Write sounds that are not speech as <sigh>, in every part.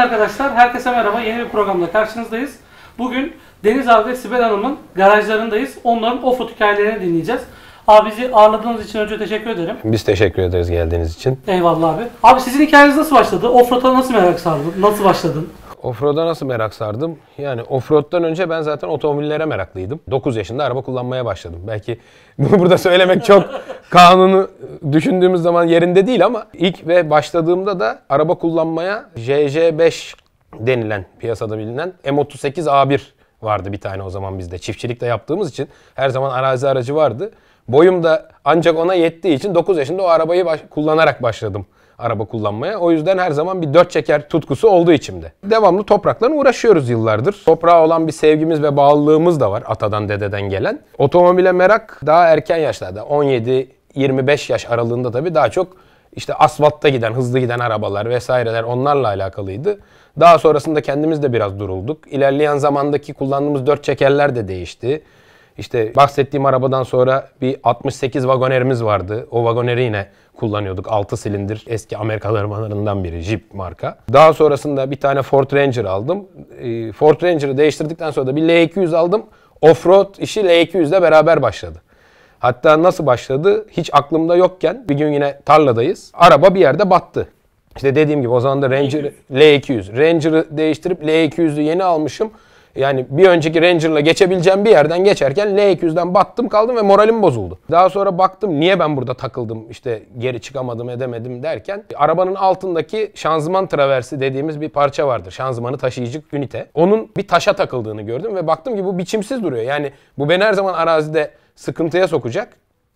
Evet arkadaşlar, herkese merhaba. Yeni bir programda karşınızdayız. Bugün Deniz abi ve Sibel Hanım'ın garajlarındayız. Onların off hikayelerini dinleyeceğiz. Abi ağırladığınız için önce teşekkür ederim. Biz teşekkür ederiz geldiğiniz için. Eyvallah abi. Abi sizin hikayeniz nasıl başladı? Offroad'a nasıl merak sardın? Nasıl başladın? Offroad'a nasıl merak sardım? Yani offroad'dan önce ben zaten otomobillere meraklıydım. 9 yaşında araba kullanmaya başladım. Belki <laughs> bunu burada söylemek çok <laughs> kanunu düşündüğümüz zaman yerinde değil ama ilk ve başladığımda da araba kullanmaya JJ5 denilen piyasada bilinen M38 A1 vardı bir tane o zaman bizde. Çiftçilikte yaptığımız için her zaman arazi aracı vardı. Boyum da ancak ona yettiği için 9 yaşında o arabayı baş kullanarak başladım araba kullanmaya. O yüzden her zaman bir dört çeker tutkusu olduğu içimde. Devamlı toprakla uğraşıyoruz yıllardır. Toprağa olan bir sevgimiz ve bağlılığımız da var atadan dededen gelen. Otomobile merak daha erken yaşlarda 17-25 yaş aralığında tabii daha çok işte asfaltta giden, hızlı giden arabalar vesaireler onlarla alakalıydı. Daha sonrasında kendimiz de biraz durulduk. İlerleyen zamandaki kullandığımız dört çekerler de değişti. İşte bahsettiğim arabadan sonra bir 68 vagonerimiz vardı. O vagoneri yine kullanıyorduk. 6 silindir eski Amerika armalarından biri Jeep marka. Daha sonrasında bir tane Ford Ranger aldım. Ee, Ford Ranger'ı değiştirdikten sonra da bir L200 aldım. Offroad işi L200'le beraber başladı. Hatta nasıl başladı hiç aklımda yokken bir gün yine tarladayız. Araba bir yerde battı. İşte dediğim gibi o zaman da Ranger L200. Ranger'ı değiştirip L200'ü yeni almışım. Yani bir önceki Ranger'la geçebileceğim bir yerden geçerken L200'den e battım kaldım ve moralim bozuldu. Daha sonra baktım niye ben burada takıldım işte geri çıkamadım edemedim derken arabanın altındaki şanzıman traversi dediğimiz bir parça vardır. Şanzımanı taşıyıcı ünite. Onun bir taşa takıldığını gördüm ve baktım ki bu biçimsiz duruyor. Yani bu beni her zaman arazide sıkıntıya sokacak.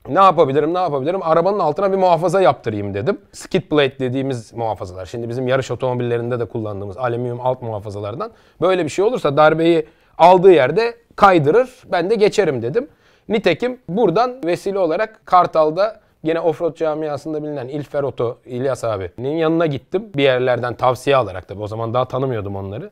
Ne yapabilirim, ne yapabilirim? Arabanın altına bir muhafaza yaptırayım dedim. Skid plate dediğimiz muhafazalar. Şimdi bizim yarış otomobillerinde de kullandığımız alüminyum alt muhafazalardan. Böyle bir şey olursa darbeyi aldığı yerde kaydırır, ben de geçerim dedim. Nitekim buradan vesile olarak Kartal'da yine offroad camiasında bilinen İlfer Oto, İlyas abinin yanına gittim. Bir yerlerden tavsiye alarak tabii o zaman daha tanımıyordum onları.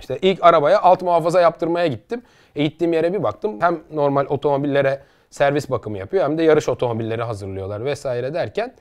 İşte ilk arabaya alt muhafaza yaptırmaya gittim. E gittiğim yere bir baktım. Hem normal otomobillere servis bakımı yapıyor hem de yarış otomobilleri hazırlıyorlar vesaire derken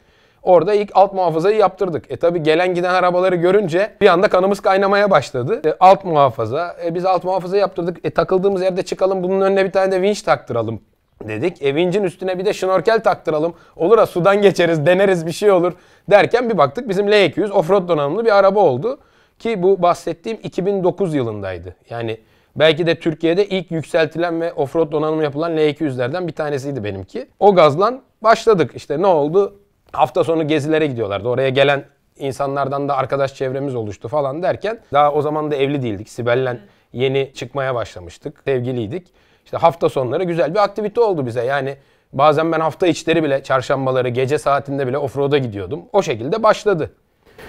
Orada ilk alt muhafazayı yaptırdık. E tabi gelen giden arabaları görünce bir anda kanımız kaynamaya başladı. E, alt muhafaza. E, biz alt muhafaza yaptırdık. E, takıldığımız yerde çıkalım bunun önüne bir tane de vinç taktıralım dedik. E, vincin üstüne bir de şnorkel taktıralım. Olur ha sudan geçeriz deneriz bir şey olur derken bir baktık bizim L200 offroad donanımlı bir araba oldu. Ki bu bahsettiğim 2009 yılındaydı. Yani Belki de Türkiye'de ilk yükseltilen ve offroad donanımı yapılan L200'lerden bir tanesiydi benimki. O gazlan başladık. İşte ne oldu? Hafta sonu gezilere gidiyorlardı. Oraya gelen insanlardan da arkadaş çevremiz oluştu falan derken daha o zaman da evli değildik. Sibel'le yeni çıkmaya başlamıştık. Sevgiliydik. İşte hafta sonları güzel bir aktivite oldu bize. Yani bazen ben hafta içleri bile çarşambaları gece saatinde bile offroad'a gidiyordum. O şekilde başladı.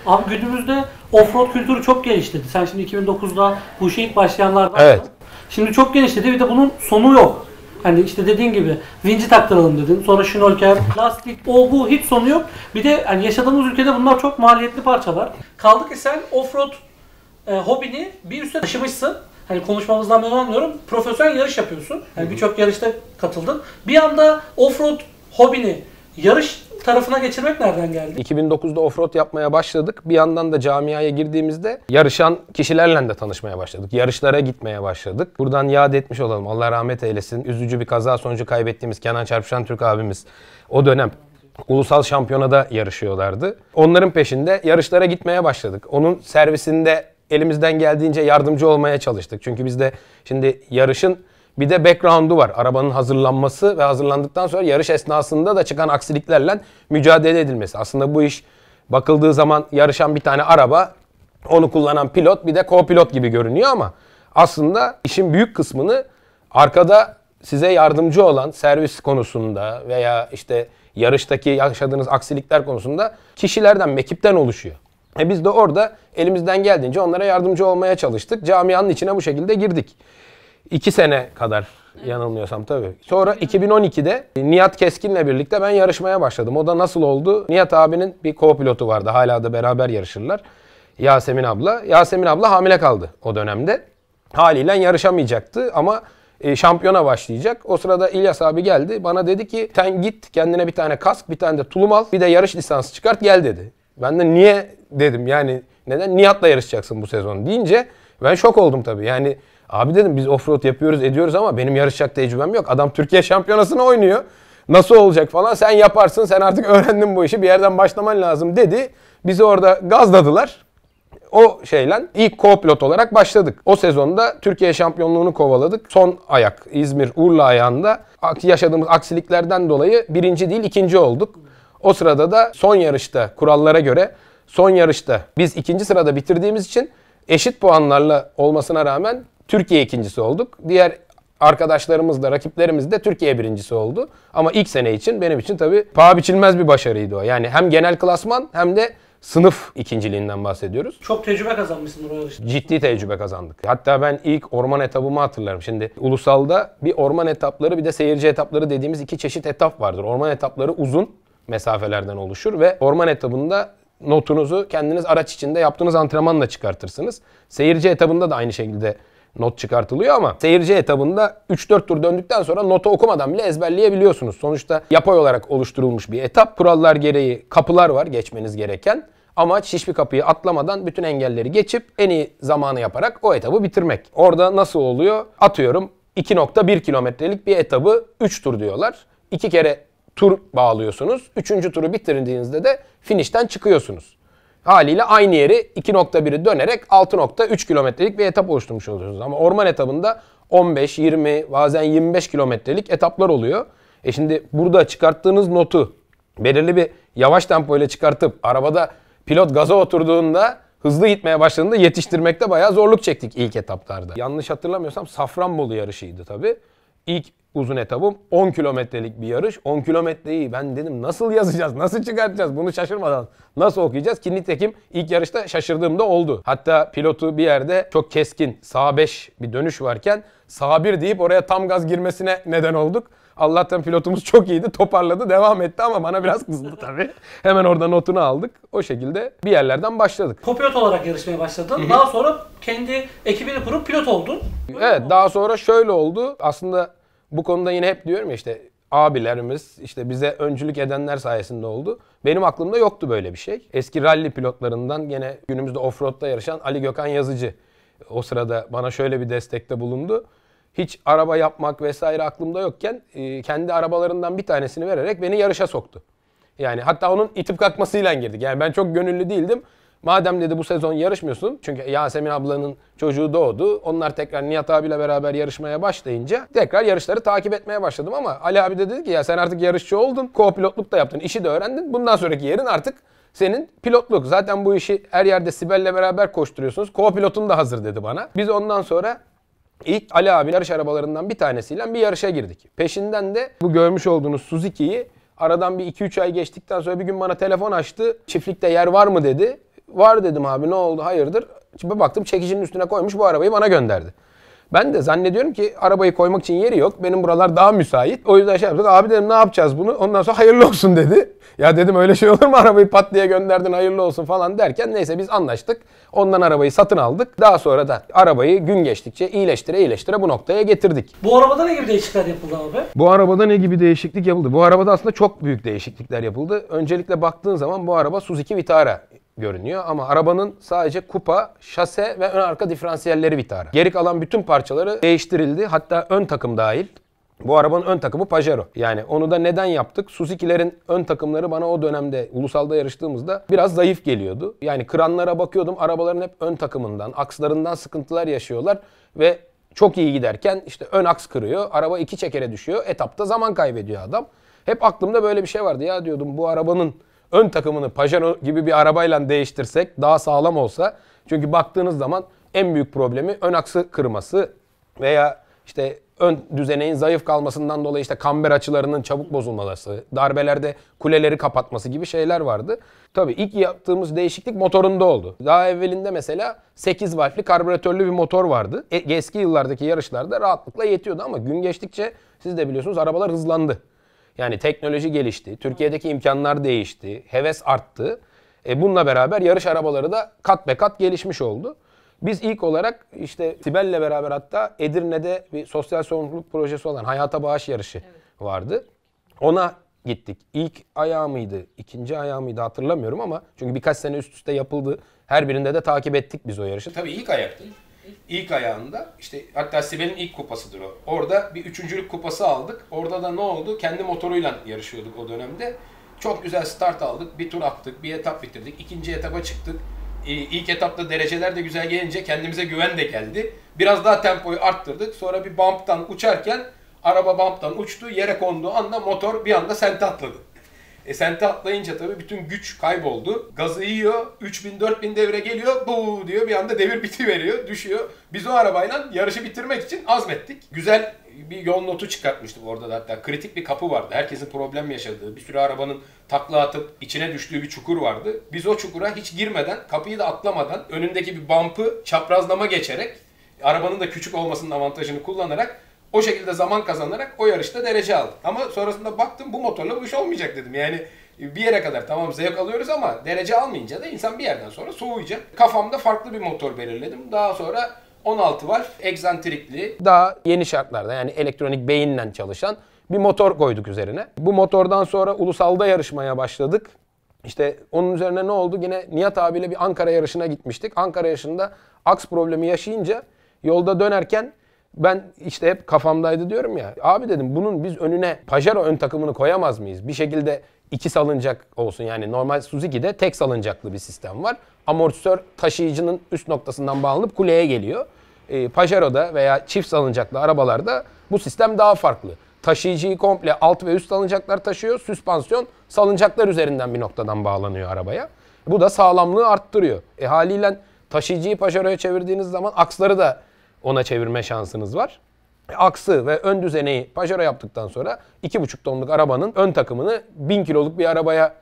Abi günümüzde offroad kültürü çok genişledi. Sen şimdi 2009'da bu işe ilk başlayanlardan. Evet. Şimdi çok genişledi bir de bunun sonu yok. Hani işte dediğin gibi vinci taktıralım dedin. Sonra şnolker, <laughs> lastik, o bu hiç sonu yok. Bir de hani yaşadığımız ülkede bunlar çok maliyetli parçalar. Kaldı ki sen offroad e, hobini bir üste taşımışsın. Hani konuşmamızdan ben anlıyorum. Profesyonel yarış yapıyorsun. Yani birçok yarışta katıldın. Bir anda offroad hobini yarış tarafına geçirmek nereden geldi? 2009'da offroad yapmaya başladık. Bir yandan da camiaya girdiğimizde yarışan kişilerle de tanışmaya başladık. Yarışlara gitmeye başladık. Buradan yad etmiş olalım. Allah rahmet eylesin. Üzücü bir kaza sonucu kaybettiğimiz Kenan Çarpışan Türk abimiz o dönem ulusal şampiyonada yarışıyorlardı. Onların peşinde yarışlara gitmeye başladık. Onun servisinde elimizden geldiğince yardımcı olmaya çalıştık. Çünkü biz de şimdi yarışın bir de background'u var. Arabanın hazırlanması ve hazırlandıktan sonra yarış esnasında da çıkan aksiliklerle mücadele edilmesi. Aslında bu iş bakıldığı zaman yarışan bir tane araba, onu kullanan pilot bir de co-pilot gibi görünüyor ama aslında işin büyük kısmını arkada size yardımcı olan servis konusunda veya işte yarıştaki yaşadığınız aksilikler konusunda kişilerden, ekipten oluşuyor. E biz de orada elimizden geldiğince onlara yardımcı olmaya çalıştık. Camianın içine bu şekilde girdik. 2 sene kadar yanılmıyorsam tabii. Sonra 2012'de Nihat Keskin'le birlikte ben yarışmaya başladım. O da nasıl oldu? Nihat abinin bir co-pilotu vardı. Hala da beraber yarışırlar. Yasemin abla. Yasemin abla hamile kaldı o dönemde. Haliyle yarışamayacaktı ama e, şampiyona başlayacak. O sırada İlyas abi geldi. Bana dedi ki sen git kendine bir tane kask, bir tane de tulum al, bir de yarış lisansı çıkart gel dedi. Ben de niye dedim yani neden Nihat'la yarışacaksın bu sezon deyince ben şok oldum tabii. Yani Abi dedim biz offroad yapıyoruz ediyoruz ama benim yarışacak tecrübem yok. Adam Türkiye şampiyonasını oynuyor. Nasıl olacak falan sen yaparsın sen artık <laughs> öğrendin bu işi bir yerden başlaman lazım dedi. Bizi orada gazladılar. O şeyle ilk co-pilot olarak başladık. O sezonda Türkiye şampiyonluğunu kovaladık. Son ayak İzmir Urla ayağında yaşadığımız aksiliklerden dolayı birinci değil ikinci olduk. O sırada da son yarışta kurallara göre son yarışta biz ikinci sırada bitirdiğimiz için eşit puanlarla olmasına rağmen Türkiye ikincisi olduk. Diğer arkadaşlarımız da rakiplerimiz de Türkiye birincisi oldu. Ama ilk sene için benim için tabii paha biçilmez bir başarıydı o. Yani hem genel klasman hem de sınıf ikinciliğinden bahsediyoruz. Çok tecrübe kazanmışsın oraya Ciddi tecrübe kazandık. Hatta ben ilk orman etabımı hatırlarım. Şimdi ulusalda bir orman etapları bir de seyirci etapları dediğimiz iki çeşit etap vardır. Orman etapları uzun mesafelerden oluşur ve orman etabında notunuzu kendiniz araç içinde yaptığınız antrenmanla çıkartırsınız. Seyirci etabında da aynı şekilde not çıkartılıyor ama seyirci etabında 3-4 tur döndükten sonra nota okumadan bile ezberleyebiliyorsunuz. Sonuçta yapay olarak oluşturulmuş bir etap. Kurallar gereği kapılar var geçmeniz gereken. Amaç hiçbir kapıyı atlamadan bütün engelleri geçip en iyi zamanı yaparak o etabı bitirmek. Orada nasıl oluyor? Atıyorum 2.1 kilometrelik bir etabı 3 tur diyorlar. 2 kere tur bağlıyorsunuz. Üçüncü turu bitirdiğinizde de finişten çıkıyorsunuz haliyle aynı yeri 2.1'i dönerek 6.3 kilometrelik bir etap oluşturmuş oluyorsunuz. Ama orman etabında 15, 20 bazen 25 kilometrelik etaplar oluyor. E şimdi burada çıkarttığınız notu belirli bir yavaş tempo ile çıkartıp arabada pilot gaza oturduğunda hızlı gitmeye başladığında yetiştirmekte bayağı zorluk çektik ilk etaplarda. Yanlış hatırlamıyorsam Safranbolu yarışıydı tabii. İlk uzun etabım 10 kilometrelik bir yarış. 10 kilometreyi ben dedim nasıl yazacağız, nasıl çıkartacağız bunu şaşırmadan nasıl okuyacağız ki nitekim ilk yarışta şaşırdığımda oldu. Hatta pilotu bir yerde çok keskin sağ 5 bir dönüş varken sağ 1 deyip oraya tam gaz girmesine neden olduk. Allah'tan pilotumuz çok iyiydi. Toparladı, devam etti ama bana biraz kızdı tabii. Hemen oradan notunu aldık. O şekilde bir yerlerden başladık. Kopilot olarak yarışmaya başladın. daha sonra kendi ekibini kurup pilot oldun. Öyle evet, daha sonra şöyle oldu. Aslında bu konuda yine hep diyorum ya işte abilerimiz işte bize öncülük edenler sayesinde oldu. Benim aklımda yoktu böyle bir şey. Eski rally pilotlarından gene günümüzde offroad'da yarışan Ali Gökhan Yazıcı o sırada bana şöyle bir destekte bulundu. Hiç araba yapmak vesaire aklımda yokken e, kendi arabalarından bir tanesini vererek beni yarışa soktu. Yani hatta onun itip kalkmasıyla girdik. Yani ben çok gönüllü değildim. Madem dedi bu sezon yarışmıyorsun çünkü Yasemin ablanın çocuğu doğdu. Onlar tekrar Nihat abiyle beraber yarışmaya başlayınca tekrar yarışları takip etmeye başladım ama Ali abi de dedi ki ya sen artık yarışçı oldun. Co-pilotluk da yaptın. işi de öğrendin. Bundan sonraki yerin artık senin pilotluk. Zaten bu işi her yerde Sibel'le beraber koşturuyorsunuz. Co-pilotun da hazır dedi bana. Biz ondan sonra ilk Ali abi yarış arabalarından bir tanesiyle bir yarışa girdik. Peşinden de bu görmüş olduğunuz Suzuki'yi aradan bir 2-3 ay geçtikten sonra bir gün bana telefon açtı. Çiftlikte yer var mı dedi. Var dedim abi ne oldu hayırdır. Şimdi baktım çekicinin üstüne koymuş bu arabayı bana gönderdi. Ben de zannediyorum ki arabayı koymak için yeri yok. Benim buralar daha müsait. O yüzden şey yaptık. Abi dedim ne yapacağız bunu? Ondan sonra hayırlı olsun dedi. Ya dedim öyle şey olur mu? Arabayı pat diye gönderdin hayırlı olsun falan derken neyse biz anlaştık. Ondan arabayı satın aldık. Daha sonra da arabayı gün geçtikçe iyileştire iyileştire bu noktaya getirdik. Bu arabada ne gibi değişiklikler yapıldı abi? Bu arabada ne gibi değişiklik yapıldı? Bu arabada aslında çok büyük değişiklikler yapıldı. Öncelikle baktığın zaman bu araba Suzuki Vitara görünüyor ama arabanın sadece kupa, şase ve ön arka diferansiyelleri vitara. Geri kalan bütün parçaları değiştirildi. Hatta ön takım dahil. Bu arabanın ön takımı Pajero. Yani onu da neden yaptık? Suzuki'lerin ön takımları bana o dönemde ulusalda yarıştığımızda biraz zayıf geliyordu. Yani kranlara bakıyordum. Arabaların hep ön takımından, akslarından sıkıntılar yaşıyorlar ve çok iyi giderken işte ön aks kırıyor. Araba iki çekere düşüyor. Etapta zaman kaybediyor adam. Hep aklımda böyle bir şey vardı. Ya diyordum bu arabanın ön takımını pajano gibi bir arabayla değiştirsek daha sağlam olsa. Çünkü baktığınız zaman en büyük problemi ön aksı kırması veya işte ön düzeneğin zayıf kalmasından dolayı işte kamber açılarının çabuk bozulması, darbelerde kuleleri kapatması gibi şeyler vardı. Tabii ilk yaptığımız değişiklik motorunda oldu. Daha evvelinde mesela 8 valfli karbüratörlü bir motor vardı. E, eski yıllardaki yarışlarda rahatlıkla yetiyordu ama gün geçtikçe siz de biliyorsunuz arabalar hızlandı. Yani teknoloji gelişti, Türkiye'deki imkanlar değişti, heves arttı. E bununla beraber yarış arabaları da kat be kat gelişmiş oldu. Biz ilk olarak işte Sibel'le beraber hatta Edirne'de bir sosyal sorumluluk projesi olan Hayata Bağış Yarışı evet. vardı. Ona gittik. İlk ayağı mıydı, ikinci ayağı mıydı hatırlamıyorum ama çünkü birkaç sene üst üste yapıldı. Her birinde de takip ettik biz o yarışı. Tabii ilk ayaktı. İlk ayağında işte hatta Sibel'in ilk kupasıdır o. Orada bir üçüncülük kupası aldık. Orada da ne oldu? Kendi motoruyla yarışıyorduk o dönemde. Çok güzel start aldık. Bir tur attık. Bir etap bitirdik. İkinci etapa çıktık. Ee, ilk etapta dereceler de güzel gelince kendimize güven de geldi. Biraz daha tempoyu arttırdık. Sonra bir bump'tan uçarken araba bump'tan uçtu. Yere konduğu anda motor bir anda sente atladı. Esenti atlayınca tabii bütün güç kayboldu. Gazı yiyor. 3000-4000 devre geliyor. Bu diyor bir anda devir <laughs> biti veriyor, Düşüyor. Biz o arabayla yarışı bitirmek için azmettik. Güzel bir yol notu çıkartmıştık orada da hatta. Kritik bir kapı vardı. Herkesin problem yaşadığı, bir sürü arabanın takla atıp içine düştüğü bir çukur vardı. Biz o çukura hiç girmeden, kapıyı da atlamadan önündeki bir bampı çaprazlama geçerek arabanın da küçük olmasının avantajını kullanarak o şekilde zaman kazanarak o yarışta derece aldım. Ama sonrasında baktım bu motorla bu iş olmayacak dedim. Yani bir yere kadar tamam zevk alıyoruz ama derece almayınca da insan bir yerden sonra soğuyacak. Kafamda farklı bir motor belirledim. Daha sonra 16 var egzantrikli. Daha yeni şartlarda yani elektronik beyinle çalışan bir motor koyduk üzerine. Bu motordan sonra ulusalda yarışmaya başladık. İşte onun üzerine ne oldu? Yine Nihat abiyle bir Ankara yarışına gitmiştik. Ankara yarışında aks problemi yaşayınca yolda dönerken ben işte hep kafamdaydı diyorum ya. Abi dedim bunun biz önüne Pajero ön takımını koyamaz mıyız? Bir şekilde iki salıncak olsun. Yani normal Suzuki'de tek salıncaklı bir sistem var. Amortisör taşıyıcının üst noktasından bağlanıp kuleye geliyor. E, Pajero'da veya çift salıncaklı arabalarda bu sistem daha farklı. Taşıyıcıyı komple alt ve üst salıncaklar taşıyor. Süspansiyon salıncaklar üzerinden bir noktadan bağlanıyor arabaya. Bu da sağlamlığı arttırıyor. E haliyle taşıyıcıyı Pajero'ya çevirdiğiniz zaman aksları da ona çevirme şansınız var. Aksı ve ön düzeneyi pajara yaptıktan sonra 2,5 tonluk arabanın ön takımını 1000 kiloluk bir arabaya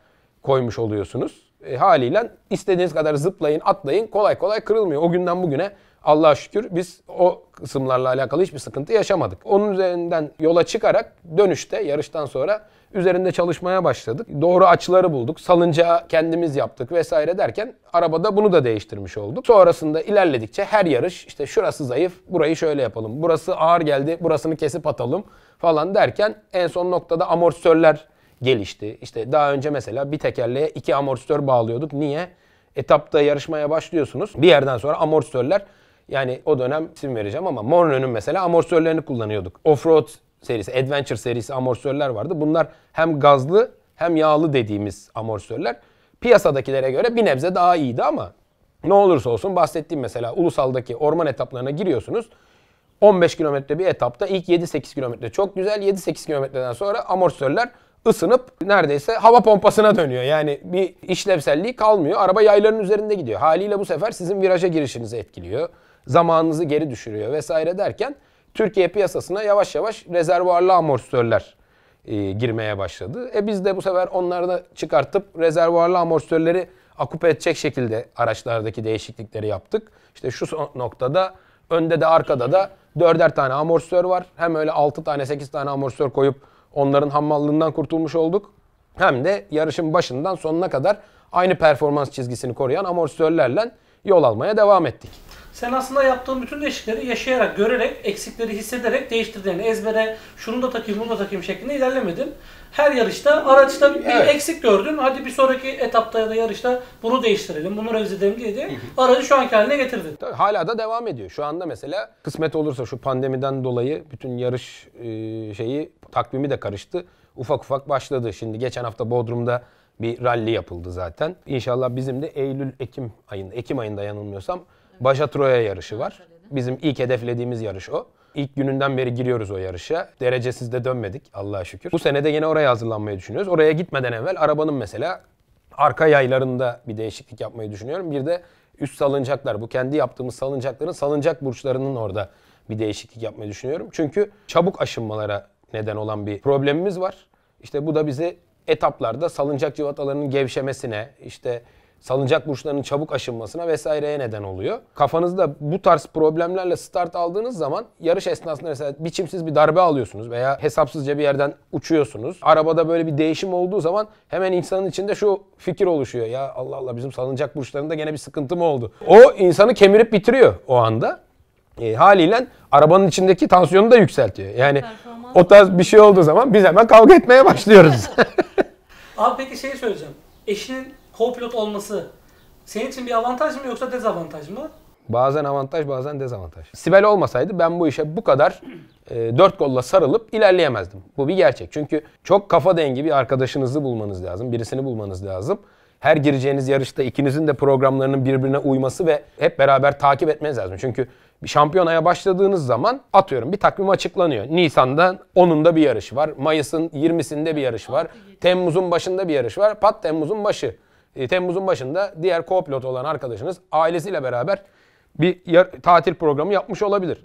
koymuş oluyorsunuz. E, haliyle istediğiniz kadar zıplayın, atlayın kolay kolay kırılmıyor. O günden bugüne Allah'a şükür biz o kısımlarla alakalı hiçbir sıkıntı yaşamadık. Onun üzerinden yola çıkarak dönüşte yarıştan sonra Üzerinde çalışmaya başladık. Doğru açıları bulduk. Salıncağı kendimiz yaptık vesaire derken arabada bunu da değiştirmiş olduk. Sonrasında ilerledikçe her yarış işte şurası zayıf, burayı şöyle yapalım. Burası ağır geldi, burasını kesip atalım falan derken en son noktada amortisörler gelişti. İşte daha önce mesela bir tekerleğe iki amortisör bağlıyorduk. Niye? Etapta yarışmaya başlıyorsunuz. Bir yerden sonra amortisörler yani o dönem isim vereceğim ama Monroe'nun mesela amortisörlerini kullanıyorduk. Offroad serisi, Adventure serisi amortisörler vardı. Bunlar hem gazlı hem yağlı dediğimiz amortisörler. Piyasadakilere göre bir nebze daha iyiydi ama ne olursa olsun bahsettiğim mesela ulusaldaki orman etaplarına giriyorsunuz. 15 kilometre bir etapta ilk 7-8 kilometre çok güzel. 7-8 kilometreden sonra amortisörler ısınıp neredeyse hava pompasına dönüyor. Yani bir işlevselliği kalmıyor. Araba yayların üzerinde gidiyor. Haliyle bu sefer sizin viraja girişinizi etkiliyor. Zamanınızı geri düşürüyor vesaire derken Türkiye piyasasına yavaş yavaş rezervuarlı amortisörler e, girmeye başladı. E biz de bu sefer onları da çıkartıp rezervuarlı amortisörleri akupe edecek şekilde araçlardaki değişiklikleri yaptık. İşte şu noktada önde de arkada da dörder tane amortisör var. Hem öyle altı tane sekiz tane amortisör koyup onların hammallığından kurtulmuş olduk. Hem de yarışın başından sonuna kadar aynı performans çizgisini koruyan amortisörlerle yol almaya devam ettik. Sen aslında yaptığın bütün değişikleri yaşayarak, görerek, eksikleri hissederek değiştirdin. Yani ezbere şunu da takayım, bunu da takayım şeklinde ilerlemedin. Her yarışta, araçta bir evet. eksik gördün. Hadi bir sonraki etapta ya da yarışta bunu değiştirelim, bunu revize edelim diye aracı şu anki haline getirdin. hala da devam ediyor. Şu anda mesela kısmet olursa şu pandemiden dolayı bütün yarış e, şeyi takvimi de karıştı. Ufak ufak başladı. Şimdi geçen hafta Bodrum'da bir ralli yapıldı zaten. İnşallah bizim de Eylül-Ekim ayında, Ekim ayında yanılmıyorsam Baja Troya yarışı var. Bizim ilk hedeflediğimiz yarış o. İlk gününden beri giriyoruz o yarışa. Derecesiz de dönmedik Allah'a şükür. Bu sene de yine oraya hazırlanmayı düşünüyoruz. Oraya gitmeden evvel arabanın mesela arka yaylarında bir değişiklik yapmayı düşünüyorum. Bir de üst salıncaklar. Bu kendi yaptığımız salıncakların salıncak burçlarının orada bir değişiklik yapmayı düşünüyorum. Çünkü çabuk aşınmalara neden olan bir problemimiz var. İşte bu da bizi etaplarda salıncak civatalarının gevşemesine, işte salıncak burçlarının çabuk aşınmasına vesaireye neden oluyor. Kafanızda bu tarz problemlerle start aldığınız zaman yarış esnasında mesela biçimsiz bir darbe alıyorsunuz veya hesapsızca bir yerden uçuyorsunuz. Arabada böyle bir değişim olduğu zaman hemen insanın içinde şu fikir oluşuyor. Ya Allah Allah bizim salıncak burçlarında gene bir sıkıntı mı oldu? O insanı kemirip bitiriyor o anda. E, haliyle arabanın içindeki tansiyonu da yükseltiyor. Yani o tarz bir şey olduğu zaman biz hemen kavga etmeye başlıyoruz. <laughs> Abi peki şey söyleyeceğim. Eşinin co-pilot olması senin için bir avantaj mı yoksa dezavantaj mı? Bazen avantaj bazen dezavantaj. Sibel olmasaydı ben bu işe bu kadar e, dört golla sarılıp ilerleyemezdim. Bu bir gerçek. Çünkü çok kafa dengi bir arkadaşınızı bulmanız lazım. Birisini bulmanız lazım. Her gireceğiniz yarışta ikinizin de programlarının birbirine uyması ve hep beraber takip etmeniz lazım. Çünkü bir şampiyonaya başladığınız zaman atıyorum bir takvim açıklanıyor. Nisan'da 10'unda bir yarış var. Mayıs'ın 20'sinde bir yarış var. Temmuz'un başında bir yarış var. Pat Temmuz'un başı. E, Temmuz'un başında diğer co-pilot olan arkadaşınız ailesiyle beraber bir yar- tatil programı yapmış olabilir.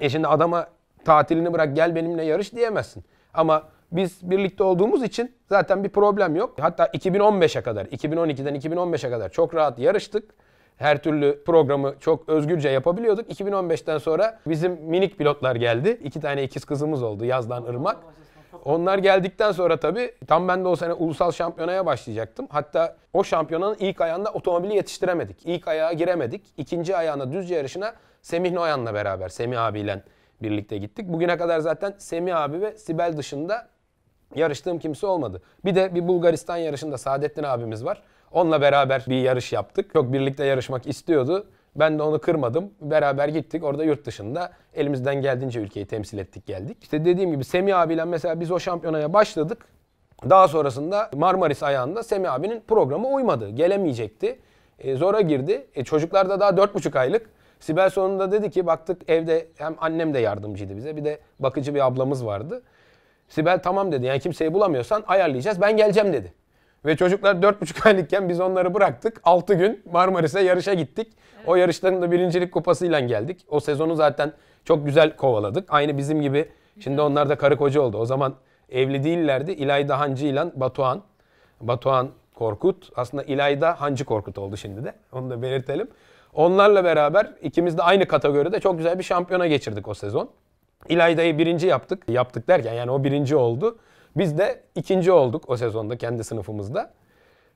E şimdi adama tatilini bırak gel benimle yarış diyemezsin. Ama biz birlikte olduğumuz için zaten bir problem yok. Hatta 2015'e kadar, 2012'den 2015'e kadar çok rahat yarıştık. Her türlü programı çok özgürce yapabiliyorduk. 2015'ten sonra bizim minik pilotlar geldi. İki tane ikiz kızımız oldu Yazdan Irmak. Onlar geldikten sonra tabii tam ben de o sene ulusal şampiyonaya başlayacaktım. Hatta o şampiyonanın ilk ayağında otomobili yetiştiremedik. İlk ayağa giremedik. İkinci ayağına düz yarışına Semih Noyan'la beraber, Semih abiyle birlikte gittik. Bugüne kadar zaten Semih abi ve Sibel dışında yarıştığım kimse olmadı. Bir de bir Bulgaristan yarışında Saadettin abimiz var. Onunla beraber bir yarış yaptık. Çok birlikte yarışmak istiyordu. Ben de onu kırmadım. Beraber gittik. Orada yurt dışında elimizden geldiğince ülkeyi temsil ettik geldik. İşte dediğim gibi Semih abiyle mesela biz o şampiyonaya başladık. Daha sonrasında Marmaris ayağında Semih abinin programı uymadı. Gelemeyecekti. E, zora girdi. E, çocuklar da daha 4,5 aylık. Sibel sonunda dedi ki baktık evde hem annem de yardımcıydı bize bir de bakıcı bir ablamız vardı. Sibel tamam dedi yani kimseyi bulamıyorsan ayarlayacağız ben geleceğim dedi. Ve çocuklar 4,5 <laughs> aylıkken biz onları bıraktık. 6 gün Marmaris'e yarışa gittik. Evet. O yarışların da birincilik kupasıyla geldik. O sezonu zaten çok güzel kovaladık. Aynı bizim gibi. Şimdi onlar da karı koca oldu. O zaman evli değillerdi. İlayda Hancı ile Batuhan. Batuhan Korkut. Aslında İlayda Hancı Korkut oldu şimdi de. Onu da belirtelim. Onlarla beraber ikimiz de aynı kategoride çok güzel bir şampiyona geçirdik o sezon. İlayda'yı birinci yaptık. Yaptık derken yani o birinci oldu. Biz de ikinci olduk o sezonda kendi sınıfımızda.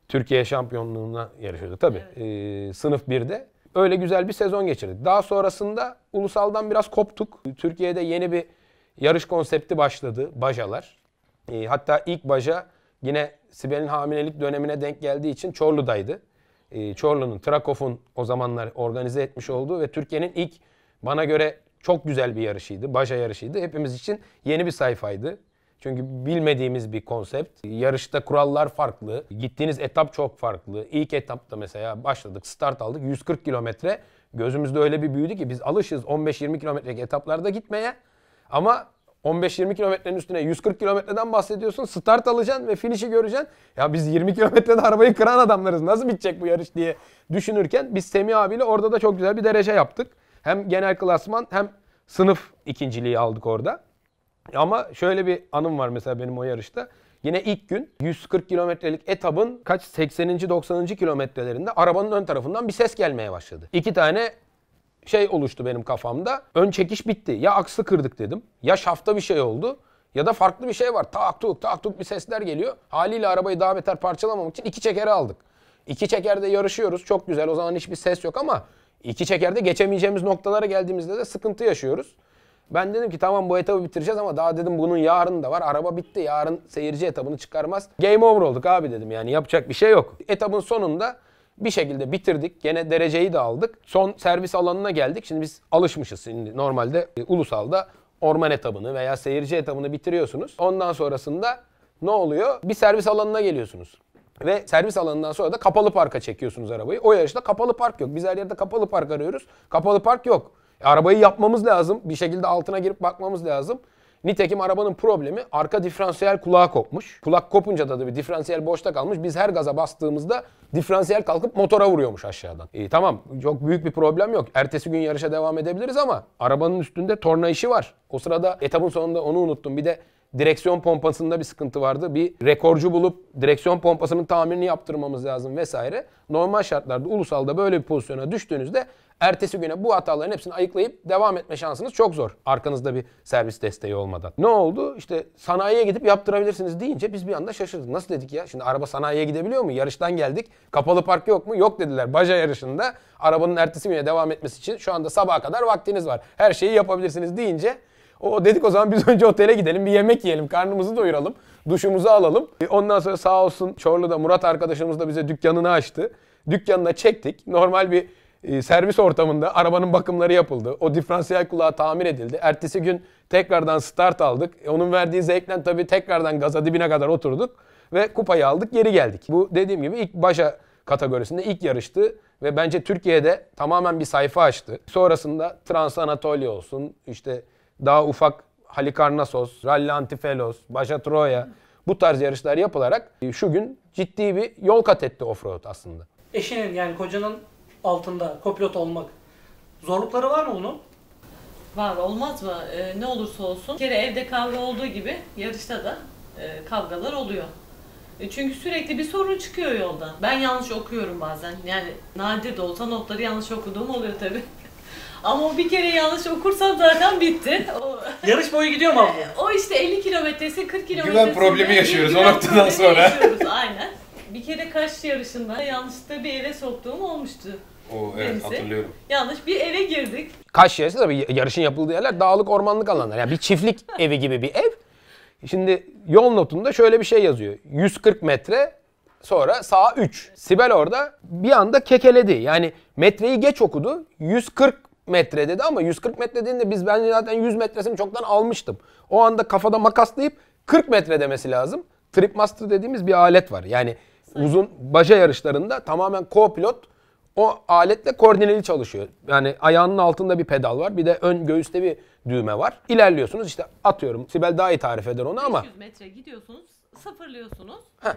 Türkiye şampiyonluğuna yarışıyorduk tabii. Evet. E, sınıf 1'de. Öyle güzel bir sezon geçirdik. Daha sonrasında ulusaldan biraz koptuk. Türkiye'de yeni bir yarış konsepti başladı. Bajalar. E, hatta ilk baja yine Sibel'in hamilelik dönemine denk geldiği için Çorlu'daydı. E, Çorlu'nun, Trakov'un o zamanlar organize etmiş olduğu ve Türkiye'nin ilk bana göre çok güzel bir yarışıydı. Baja yarışıydı. Hepimiz için yeni bir sayfaydı. Çünkü bilmediğimiz bir konsept. Yarışta kurallar farklı. Gittiğiniz etap çok farklı. İlk etapta mesela başladık, start aldık. 140 kilometre gözümüzde öyle bir büyüdü ki biz alışız 15-20 kilometrelik etaplarda gitmeye. Ama 15-20 kilometrenin üstüne 140 kilometreden bahsediyorsun. Start alacaksın ve finişi göreceksin. Ya biz 20 kilometrede arabayı kıran adamlarız. Nasıl bitecek bu yarış diye düşünürken biz Semih abiyle orada da çok güzel bir derece yaptık. Hem genel klasman hem sınıf ikinciliği aldık orada. Ama şöyle bir anım var mesela benim o yarışta. Yine ilk gün 140 kilometrelik etabın kaç 80. 90. kilometrelerinde arabanın ön tarafından bir ses gelmeye başladı. İki tane şey oluştu benim kafamda. Ön çekiş bitti. Ya aksı kırdık dedim. Ya şafta bir şey oldu. Ya da farklı bir şey var. Tak tuk tak tuk bir sesler geliyor. Haliyle arabayı daha beter parçalamamak için iki çekeri aldık. İki çekerde yarışıyoruz. Çok güzel. O zaman hiçbir ses yok ama iki çekerde geçemeyeceğimiz noktalara geldiğimizde de sıkıntı yaşıyoruz. Ben dedim ki tamam bu etabı bitireceğiz ama daha dedim bunun yarın da var. Araba bitti yarın seyirci etabını çıkarmaz. Game over olduk abi dedim yani yapacak bir şey yok. Etabın sonunda bir şekilde bitirdik. Gene dereceyi de aldık. Son servis alanına geldik. Şimdi biz alışmışız. Şimdi normalde e, ulusalda orman etabını veya seyirci etabını bitiriyorsunuz. Ondan sonrasında ne oluyor? Bir servis alanına geliyorsunuz. Ve servis alanından sonra da kapalı parka çekiyorsunuz arabayı. O yarışta kapalı park yok. Biz her yerde kapalı park arıyoruz. Kapalı park yok. E, arabayı yapmamız lazım. Bir şekilde altına girip bakmamız lazım. Nitekim arabanın problemi arka diferansiyel kulağa kopmuş. Kulak kopunca da bir diferansiyel boşta kalmış. Biz her gaza bastığımızda diferansiyel kalkıp motora vuruyormuş aşağıdan. İyi tamam çok büyük bir problem yok. Ertesi gün yarışa devam edebiliriz ama arabanın üstünde torna işi var. O sırada etapın sonunda onu unuttum. Bir de direksiyon pompasında bir sıkıntı vardı. Bir rekorcu bulup direksiyon pompasının tamirini yaptırmamız lazım vesaire. Normal şartlarda ulusalda böyle bir pozisyona düştüğünüzde ertesi güne bu hataların hepsini ayıklayıp devam etme şansınız çok zor. Arkanızda bir servis desteği olmadan. Ne oldu? İşte sanayiye gidip yaptırabilirsiniz deyince biz bir anda şaşırdık. Nasıl dedik ya? Şimdi araba sanayiye gidebiliyor mu? Yarıştan geldik. Kapalı park yok mu? Yok dediler. Baja yarışında arabanın ertesi güne devam etmesi için şu anda sabaha kadar vaktiniz var. Her şeyi yapabilirsiniz deyince o dedik o zaman biz önce otele gidelim bir yemek yiyelim karnımızı doyuralım duşumuzu alalım. E, ondan sonra sağ olsun Çorlu'da Murat arkadaşımız da bize dükkanını açtı. Dükkanına çektik. Normal bir e, servis ortamında arabanın bakımları yapıldı. O diferansiyel kulağı tamir edildi. Ertesi gün tekrardan start aldık. E, onun verdiği zevkten tabii tekrardan gaza dibine kadar oturduk ve kupayı aldık geri geldik. Bu dediğim gibi ilk başa kategorisinde ilk yarıştı ve bence Türkiye'de tamamen bir sayfa açtı. Sonrasında Trans Anatolia olsun, işte daha ufak Halikarnasos, Rally Antifelos, Baja Troya bu tarz yarışlar yapılarak e, şu gün ciddi bir yol kat etti offroad aslında. Eşinin yani kocanın altında kopilot olmak zorlukları var mı bunun? Var olmaz mı? Ee, ne olursa olsun. Bir kere evde kavga olduğu gibi yarışta da e, kavgalar oluyor. E, çünkü sürekli bir sorun çıkıyor yolda. Ben yanlış okuyorum bazen. Yani nadir de olsa notları yanlış okuduğum oluyor tabi. <laughs> Ama bir kere yanlış okursam zaten bitti. O... <laughs> Yarış boyu gidiyor mu e, abla? o işte 50 kilometresi 40 kilometresi. Güven problemi yaşıyoruz o noktadan sonra. Yaşıyoruz aynen bir kere kaç yarışında yanlışlıkla bir eve soktuğum olmuştu. O evet Denizi. hatırlıyorum. Yanlış bir eve girdik. Kaş yarışı tabii yarışın yapıldığı yerler dağlık ormanlık alanlar. Yani bir çiftlik <laughs> evi gibi bir ev. Şimdi yol notunda şöyle bir şey yazıyor. 140 metre sonra sağa 3. Sibel orada bir anda kekeledi. Yani metreyi geç okudu. 140 metre dedi ama 140 metre dediğinde biz ben zaten 100 metresini çoktan almıştım. O anda kafada makaslayıp 40 metre demesi lazım. Tripmaster dediğimiz bir alet var. Yani uzun baja yarışlarında tamamen co-pilot o aletle koordineli çalışıyor. Yani ayağının altında bir pedal var. Bir de ön göğüste bir düğme var. İlerliyorsunuz işte atıyorum. Sibel daha iyi tarif eder onu ama. 300 metre gidiyorsunuz sıfırlıyorsunuz. Heh.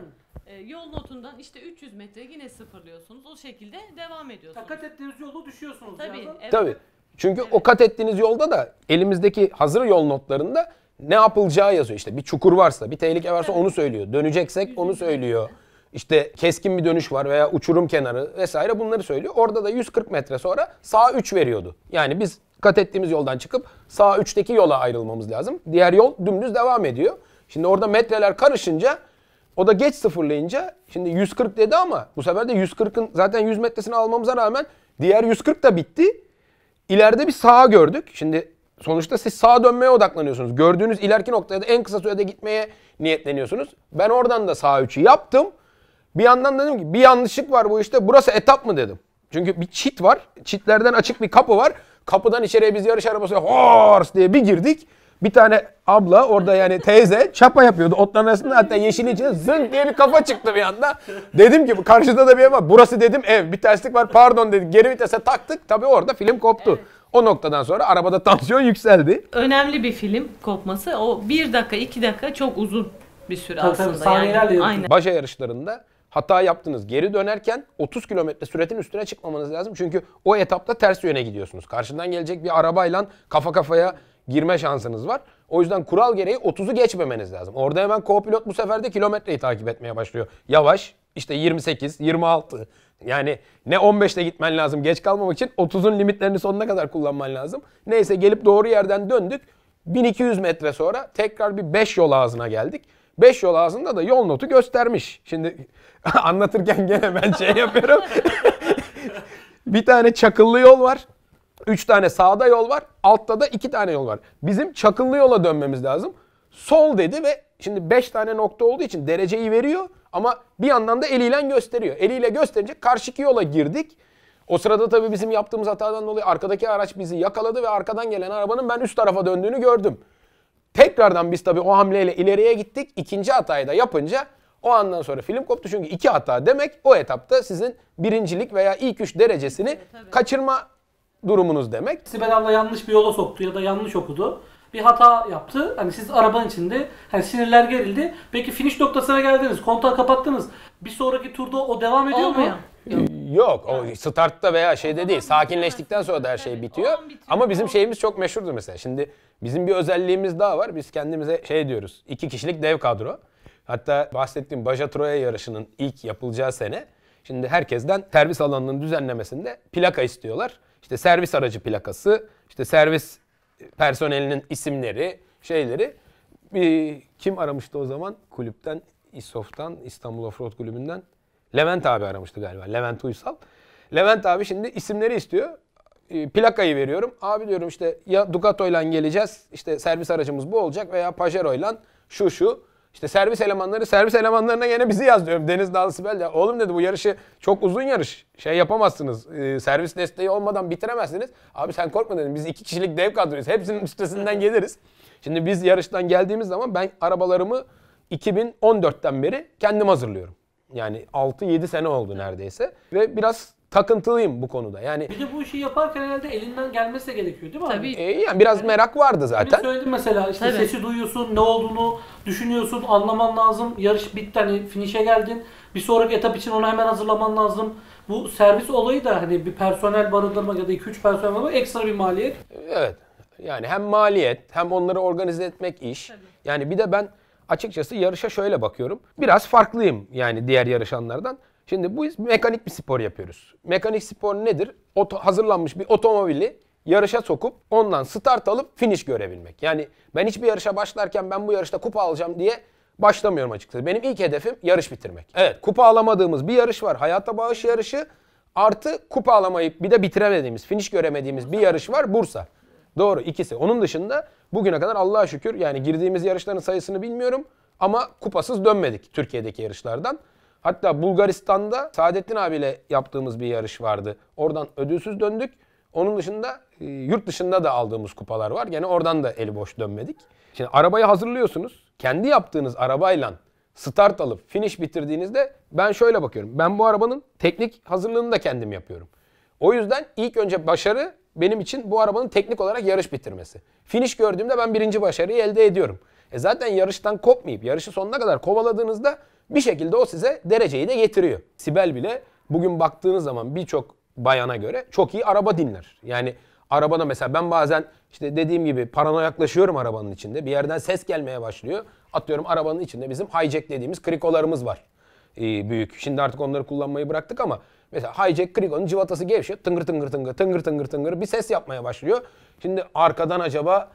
E, yol notundan işte 300 metre yine sıfırlıyorsunuz. O şekilde devam ediyorsunuz. Kat ettiğiniz yolda düşüyorsunuz. Tabii. Birazdan. Evet. Tabii. Çünkü evet. o kat ettiğiniz yolda da elimizdeki hazır yol notlarında ne yapılacağı yazıyor. İşte bir çukur varsa, bir tehlike varsa evet. onu söylüyor. Döneceksek onu söylüyor işte keskin bir dönüş var veya uçurum kenarı vesaire bunları söylüyor. Orada da 140 metre sonra sağ 3 veriyordu. Yani biz kat ettiğimiz yoldan çıkıp sağ 3'teki yola ayrılmamız lazım. Diğer yol dümdüz devam ediyor. Şimdi orada metreler karışınca o da geç sıfırlayınca şimdi 140 dedi ama bu sefer de 140'ın zaten 100 metresini almamıza rağmen diğer 140 da bitti. İleride bir sağa gördük. Şimdi sonuçta siz sağa dönmeye odaklanıyorsunuz. Gördüğünüz ileriki noktaya da en kısa sürede gitmeye niyetleniyorsunuz. Ben oradan da sağ 3'ü yaptım. Bir yandan dedim ki bir yanlışlık var bu işte. Burası etap mı dedim. Çünkü bir çit var. Çitlerden açık bir kapı var. Kapıdan içeriye biz yarış arabasıyla hors diye bir girdik. Bir tane abla orada yani teyze çapa yapıyordu otların arasında hatta yeşil içinde zın diye bir kafa çıktı bir anda. Dedim ki karşıda da bir ev var. Burası dedim ev. Bir terslik var pardon dedi. Geri vitese taktık. Tabii orada film koptu. Evet. O noktadan sonra arabada tansiyon yükseldi. Önemli bir film kopması. O bir dakika iki dakika çok uzun bir süre tabii, aslında. Tabii, yani. Aynen. Başa yarışlarında hata yaptınız. Geri dönerken 30 kilometre süratin üstüne çıkmamanız lazım. Çünkü o etapta ters yöne gidiyorsunuz. Karşıdan gelecek bir arabayla kafa kafaya girme şansınız var. O yüzden kural gereği 30'u geçmemeniz lazım. Orada hemen co-pilot bu sefer de kilometreyi takip etmeye başlıyor. Yavaş işte 28, 26. Yani ne 15'te gitmen lazım geç kalmamak için 30'un limitlerini sonuna kadar kullanman lazım. Neyse gelip doğru yerden döndük. 1200 metre sonra tekrar bir 5 yol ağzına geldik. 5 yol ağzında da yol notu göstermiş. Şimdi <laughs> Anlatırken gene ben şey yapıyorum. <laughs> bir tane çakıllı yol var. Üç tane sağda yol var. Altta da iki tane yol var. Bizim çakıllı yola dönmemiz lazım. Sol dedi ve şimdi beş tane nokta olduğu için dereceyi veriyor. Ama bir yandan da eliyle gösteriyor. Eliyle gösterince karşıki yola girdik. O sırada tabii bizim yaptığımız hatadan dolayı arkadaki araç bizi yakaladı ve arkadan gelen arabanın ben üst tarafa döndüğünü gördüm. Tekrardan biz tabii o hamleyle ileriye gittik. İkinci hatayı da yapınca o andan sonra film koptu çünkü iki hata demek o etapta sizin birincilik veya ilk üç derecesini evet, kaçırma durumunuz demek. Sibel abla yanlış bir yola soktu ya da yanlış okudu. Bir hata yaptı. Hani siz arabanın içinde hani sinirler gerildi. Peki finish noktasına geldiniz. Kontağı kapattınız. Bir sonraki turda o devam ediyor Olmuyor. mu? Yok. Yok. O startta veya şeyde değil. Sakinleştikten sonra da her şey bitiyor. Ama bizim şeyimiz çok meşhurdur mesela. Şimdi bizim bir özelliğimiz daha var. Biz kendimize şey diyoruz. İki kişilik dev kadro. Hatta bahsettiğim Baja Troya yarışının ilk yapılacağı sene şimdi herkesten servis alanının düzenlemesinde plaka istiyorlar. İşte servis aracı plakası, işte servis personelinin isimleri, şeyleri. Bir, kim aramıştı o zaman? Kulüpten, İSOF'tan, İstanbul Offroad Kulübü'nden. Levent abi aramıştı galiba. Levent Uysal. Levent abi şimdi isimleri istiyor. Ee, plakayı veriyorum. Abi diyorum işte ya Ducato ile geleceğiz. işte servis aracımız bu olacak veya Pajero ile şu şu. İşte servis elemanları, servis elemanlarına yine bizi yaz diyorum. Deniz Dağlı Sibel ya. Oğlum dedi bu yarışı çok uzun yarış. Şey yapamazsınız. E, servis desteği olmadan bitiremezsiniz. Abi sen korkma dedim. Biz iki kişilik dev kadroyuz. Hepsinin üstesinden geliriz. Şimdi biz yarıştan geldiğimiz zaman ben arabalarımı 2014'ten beri kendim hazırlıyorum. Yani 6-7 sene oldu neredeyse. Ve biraz takıntılıyım bu konuda. Yani Bir de bu işi yaparken herhalde elinden gelmesi de gerekiyor değil mi Tabii. abi? e, yani biraz merak vardı hani zaten. Demin söyledim mesela işte Tabii. sesi duyuyorsun, ne olduğunu düşünüyorsun, anlaman lazım. Yarış bitti hani finişe geldin. Bir sonraki etap için onu hemen hazırlaman lazım. Bu servis olayı da hani bir personel barındırma ya da 2-3 personel barındırmak ekstra bir maliyet. Evet. Yani hem maliyet hem onları organize etmek iş. Yani bir de ben açıkçası yarışa şöyle bakıyorum. Biraz farklıyım yani diğer yarışanlardan. Şimdi bu mekanik bir spor yapıyoruz. Mekanik spor nedir? Oto, hazırlanmış bir otomobili yarışa sokup ondan start alıp finish görebilmek. Yani ben hiçbir yarışa başlarken ben bu yarışta kupa alacağım diye başlamıyorum açıkçası. Benim ilk hedefim yarış bitirmek. Evet kupa alamadığımız bir yarış var. Hayata bağış yarışı artı kupa alamayıp bir de bitiremediğimiz, finish göremediğimiz bir yarış var Bursa. Doğru ikisi. Onun dışında bugüne kadar Allah'a şükür yani girdiğimiz yarışların sayısını bilmiyorum ama kupasız dönmedik Türkiye'deki yarışlardan. Hatta Bulgaristan'da Saadettin abiyle yaptığımız bir yarış vardı. Oradan ödülsüz döndük. Onun dışında e, yurt dışında da aldığımız kupalar var. Gene oradan da eli boş dönmedik. Şimdi arabayı hazırlıyorsunuz. Kendi yaptığınız arabayla start alıp finish bitirdiğinizde ben şöyle bakıyorum. Ben bu arabanın teknik hazırlığını da kendim yapıyorum. O yüzden ilk önce başarı benim için bu arabanın teknik olarak yarış bitirmesi. Finish gördüğümde ben birinci başarıyı elde ediyorum. E zaten yarıştan kopmayıp yarışı sonuna kadar kovaladığınızda bir şekilde o size dereceyi de getiriyor. Sibel bile bugün baktığınız zaman birçok bayana göre çok iyi araba dinler. Yani arabada mesela ben bazen işte dediğim gibi paranoya yaklaşıyorum arabanın içinde. Bir yerden ses gelmeye başlıyor. Atıyorum arabanın içinde bizim hijack dediğimiz krikolarımız var. Ee, büyük. Şimdi artık onları kullanmayı bıraktık ama mesela hijack krikonun civatası gevşiyor. Tıngır tıngır tıngır tıngır tıngır tıngır bir ses yapmaya başlıyor. Şimdi arkadan acaba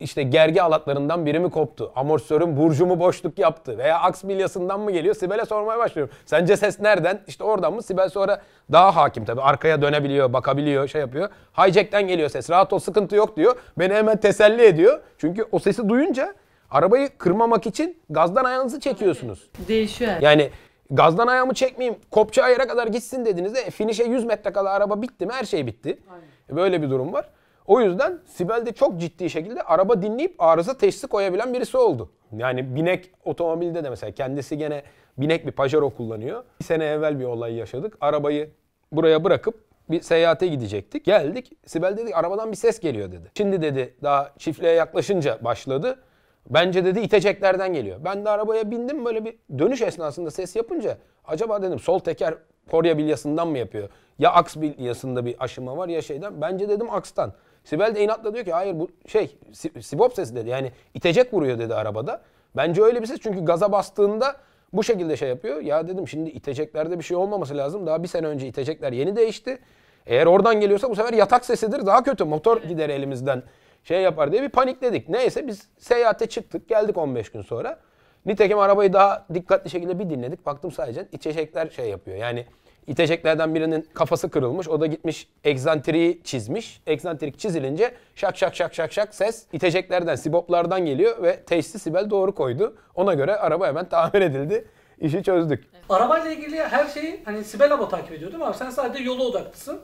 işte gergi alatlarından biri mi koptu? Amortisörün burcu mu boşluk yaptı? Veya aks bilyasından mı geliyor? Sibel'e sormaya başlıyorum. Sence ses nereden? İşte oradan mı? Sibel sonra daha hakim tabii. Arkaya dönebiliyor, bakabiliyor, şey yapıyor. Hijack'ten geliyor ses. Rahat ol, sıkıntı yok diyor. Beni hemen teselli ediyor. Çünkü o sesi duyunca arabayı kırmamak için gazdan ayağınızı çekiyorsunuz. Değişiyor. Yani gazdan ayağımı çekmeyeyim, kopça ayara kadar gitsin dediğinizde finişe 100 metre kala araba bitti mi her şey bitti. Aynen. E, böyle bir durum var. O yüzden Sibel de çok ciddi şekilde araba dinleyip arıza teşhisi koyabilen birisi oldu. Yani binek otomobilde de mesela kendisi gene binek bir Pajero kullanıyor. Bir sene evvel bir olay yaşadık. Arabayı buraya bırakıp bir seyahate gidecektik. Geldik. Sibel dedi arabadan bir ses geliyor dedi. Şimdi dedi daha çiftliğe yaklaşınca başladı. Bence dedi iteceklerden geliyor. Ben de arabaya bindim böyle bir dönüş esnasında ses yapınca acaba dedim sol teker korya bilyasından mı yapıyor? Ya aks bilyasında bir aşınma var ya şeyden. Bence dedim akstan. Sibel de inatla diyor ki hayır bu şey sibop sesi dedi. Yani itecek vuruyor dedi arabada. Bence öyle bir ses çünkü gaza bastığında bu şekilde şey yapıyor. Ya dedim şimdi iteceklerde bir şey olmaması lazım. Daha bir sene önce itecekler yeni değişti. Eğer oradan geliyorsa bu sefer yatak sesidir daha kötü. Motor gider elimizden şey yapar diye bir panikledik. Neyse biz seyahate çıktık geldik 15 gün sonra. Nitekim arabayı daha dikkatli şekilde bir dinledik. Baktım sadece içecekler şey yapıyor. Yani İteceklerden birinin kafası kırılmış. O da gitmiş egzantriyi çizmiş. Egzantrik çizilince şak şak şak şak şak ses iteceklerden, siboplardan geliyor ve teşhisi Sibel doğru koydu. Ona göre araba hemen tamir edildi. İşi çözdük. Evet. Arabayla ilgili her şeyi hani Sibel Abo takip ediyor değil mi Sen sadece yola odaklısın.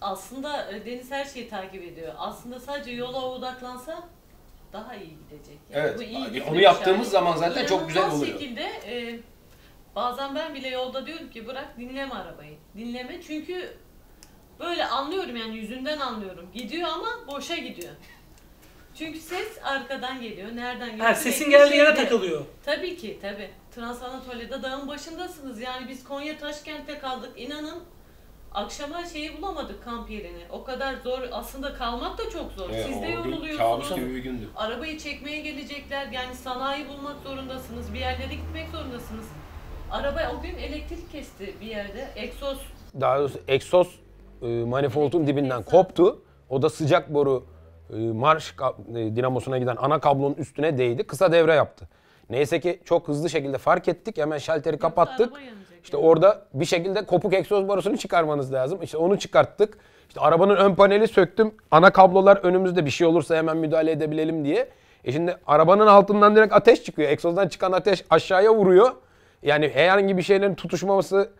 Aslında e, Deniz her şeyi takip ediyor. Aslında sadece yola odaklansa daha iyi gidecek. Yani evet. Bu iyi hani Onu yaptığımız yani. zaman zaten İnanılmaz çok güzel oluyor. şekilde e, Bazen ben bile yolda diyorum ki bırak dinleme arabayı. Dinleme çünkü böyle anlıyorum yani yüzünden anlıyorum. Gidiyor ama boşa gidiyor. Çünkü ses arkadan geliyor. Nereden geliyor? Ha, sesin geldiği yere takılıyor. Tabii ki tabii. Transanatolia'da dağın başındasınız. Yani biz Konya Taşkent'te kaldık. İnanın akşama şeyi bulamadık kamp yerini. O kadar zor. Aslında kalmak da çok zor. Evet, Siz de yoruluyorsunuz. gibi bir gündü. Arabayı çekmeye gelecekler. Yani sanayi bulmak zorundasınız. Bir yerlere gitmek zorundasınız. Araba o gün elektrik kesti bir yerde. Egzoz. Daha doğrusu egzoz e, manifoldun dibinden koptu. O da sıcak boru e, marş e, dinamosuna giden ana kablonun üstüne değdi. Kısa devre yaptı. Neyse ki çok hızlı şekilde fark ettik. Hemen şalteri kapattık. İşte orada bir şekilde kopuk egzoz borusunu çıkarmanız lazım. İşte onu çıkarttık. İşte arabanın ön paneli söktüm. Ana kablolar önümüzde bir şey olursa hemen müdahale edebilelim diye. E şimdi arabanın altından direkt ateş çıkıyor. Egzozdan çıkan ateş aşağıya vuruyor. Yani herhangi bir şeylerin tutuşmaması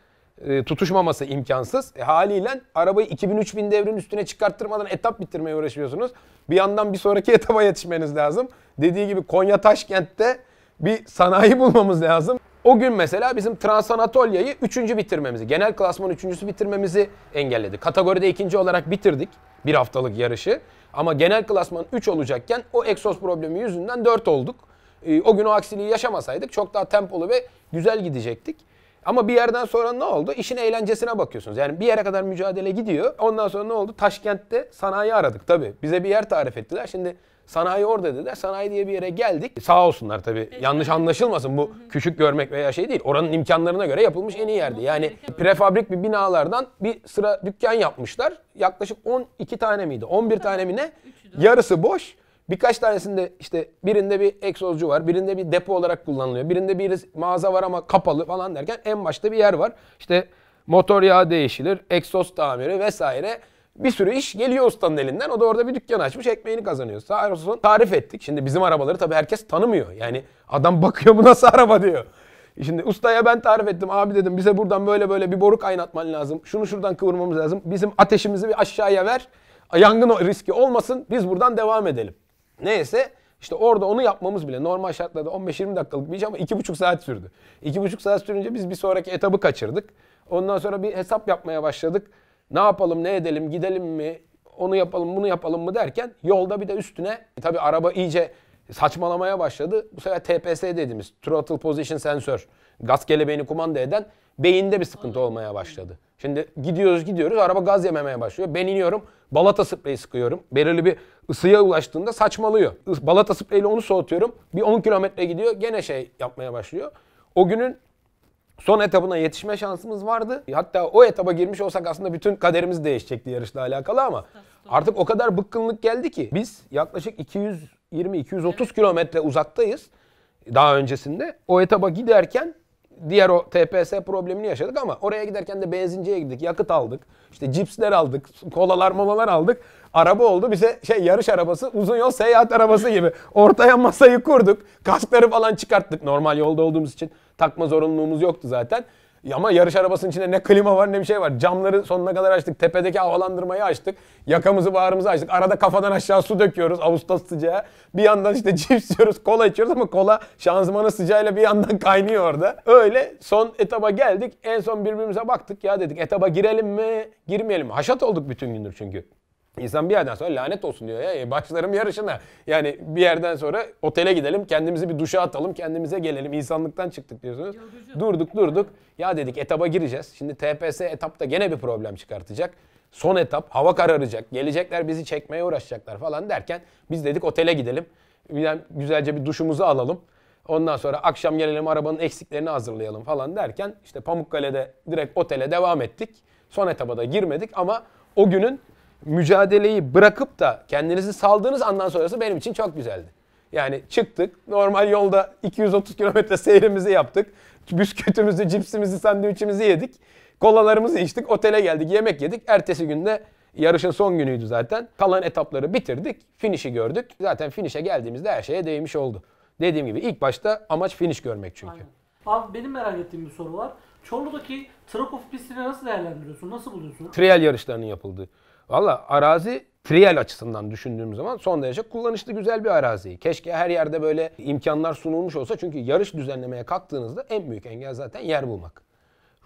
e, tutuşmaması imkansız. E, haliyle arabayı 2000-3000 devrin üstüne çıkarttırmadan etap bitirmeye uğraşıyorsunuz. Bir yandan bir sonraki <laughs> etaba yetişmeniz lazım. Dediği gibi Konya Taşkent'te bir sanayi <laughs> bulmamız lazım. O gün mesela bizim Trans Transanatolia'yı 3. bitirmemizi, genel klasman 3.sü bitirmemizi engelledi. Kategoride ikinci olarak bitirdik bir haftalık yarışı. Ama genel klasman 3 olacakken o egzoz problemi yüzünden 4 olduk e, o gün o aksiliği yaşamasaydık çok daha tempolu ve güzel gidecektik. Ama bir yerden sonra ne oldu? İşin eğlencesine bakıyorsunuz. Yani bir yere kadar mücadele gidiyor. Ondan sonra ne oldu? Taşkent'te sanayi aradık tabii. Bize bir yer tarif ettiler. Şimdi sanayi orada dediler. Sanayi diye bir yere geldik. Sağ olsunlar tabii. Yanlış anlaşılmasın bu küçük görmek veya şey değil. Oranın imkanlarına göre yapılmış en iyi yerdi. Yani prefabrik bir binalardan bir sıra dükkan yapmışlar. Yaklaşık 12 tane miydi? 11 tane mi ne? Yarısı boş. Birkaç tanesinde işte birinde bir egzozcu var, birinde bir depo olarak kullanılıyor. Birinde bir mağaza var ama kapalı falan derken en başta bir yer var. İşte motor yağı değişilir, egzoz tamiri vesaire. Bir sürü iş geliyor ustanın elinden. O da orada bir dükkan açmış, ekmeğini kazanıyor. Sağ olsun tarif ettik. Şimdi bizim arabaları tabii herkes tanımıyor. Yani adam bakıyor bu nasıl araba diyor. Şimdi ustaya ben tarif ettim. Abi dedim bize buradan böyle böyle bir boru kaynatman lazım. Şunu şuradan kıvırmamız lazım. Bizim ateşimizi bir aşağıya ver. Yangın riski olmasın. Biz buradan devam edelim. Neyse işte orada onu yapmamız bile normal şartlarda 15-20 dakikalık bir iş ama 2,5 saat sürdü. 2,5 saat sürünce biz bir sonraki etabı kaçırdık. Ondan sonra bir hesap yapmaya başladık. Ne yapalım, ne edelim, gidelim mi, onu yapalım, bunu yapalım mı derken yolda bir de üstüne tabi araba iyice saçmalamaya başladı. Bu sefer TPS dediğimiz Throttle Position sensor, gaz kelebeğini kumanda eden beyinde bir sıkıntı olmaya başladı. Şimdi gidiyoruz gidiyoruz, araba gaz yememeye başlıyor. Ben iniyorum, Balata spreyi sıkıyorum. Belirli bir ısıya ulaştığında saçmalıyor. Balata spreyle onu soğutuyorum. Bir 10 kilometre gidiyor gene şey yapmaya başlıyor. O günün son etabına yetişme şansımız vardı. Hatta o etaba girmiş olsak aslında bütün kaderimiz değişecekti yarışla alakalı ama artık o kadar bıkkınlık geldi ki biz yaklaşık 220-230 kilometre uzaktayız daha öncesinde. O etaba giderken diğer o TPS problemini yaşadık ama oraya giderken de benzinciye gittik, yakıt aldık, işte cipsler aldık, kolalar molalar aldık. Araba oldu bize şey yarış arabası, uzun yol seyahat arabası gibi. Ortaya masayı kurduk, kaskları falan çıkarttık normal yolda olduğumuz için. Takma zorunluluğumuz yoktu zaten. Ama yarış arabasının içinde ne klima var ne bir şey var. Camları sonuna kadar açtık. Tepedeki havalandırmayı açtık. Yakamızı bağrımızı açtık. Arada kafadan aşağı su döküyoruz Ağustos sıcağı. Bir yandan işte <laughs> cips yiyoruz, kola içiyoruz ama kola şanzımanı sıcağıyla bir yandan kaynıyor orada. Öyle son etaba geldik. En son birbirimize baktık ya dedik etaba girelim mi girmeyelim mi? Haşat olduk bütün gündür çünkü. İnsan bir yerden sonra lanet olsun diyor ya. E başlarım yarışına. Yani bir yerden sonra otele gidelim, kendimizi bir duşa atalım, kendimize gelelim. insanlıktan çıktık diyorsunuz. Yolcucu. Durduk durduk. Ya dedik etaba gireceğiz. Şimdi TPS etapta gene bir problem çıkartacak. Son etap hava kararacak. Gelecekler bizi çekmeye uğraşacaklar falan derken biz dedik otele gidelim. Güzelce bir duşumuzu alalım. Ondan sonra akşam gelelim arabanın eksiklerini hazırlayalım falan derken işte Pamukkale'de direkt otele devam ettik. Son etaba da girmedik ama o günün mücadeleyi bırakıp da kendinizi saldığınız andan sonrası benim için çok güzeldi. Yani çıktık, normal yolda 230 kilometre seyrimizi yaptık. Biskütümüzü, cipsimizi, sandviçimizi yedik. Kolalarımızı içtik, otele geldik, yemek yedik. Ertesi günde yarışın son günüydü zaten. Kalan etapları bitirdik, finişi gördük. Zaten finişe geldiğimizde her şeye değmiş oldu. Dediğim gibi ilk başta amaç finiş görmek çünkü. Aynen. Abi benim merak ettiğim bir soru var. Çorlu'daki Trakov pistini nasıl değerlendiriyorsun? Nasıl buluyorsun? Trial yarışlarının yapıldığı. Valla arazi Triel açısından düşündüğüm zaman son derece kullanışlı güzel bir arazi. Keşke her yerde böyle imkanlar sunulmuş olsa çünkü yarış düzenlemeye kalktığınızda en büyük engel zaten yer bulmak.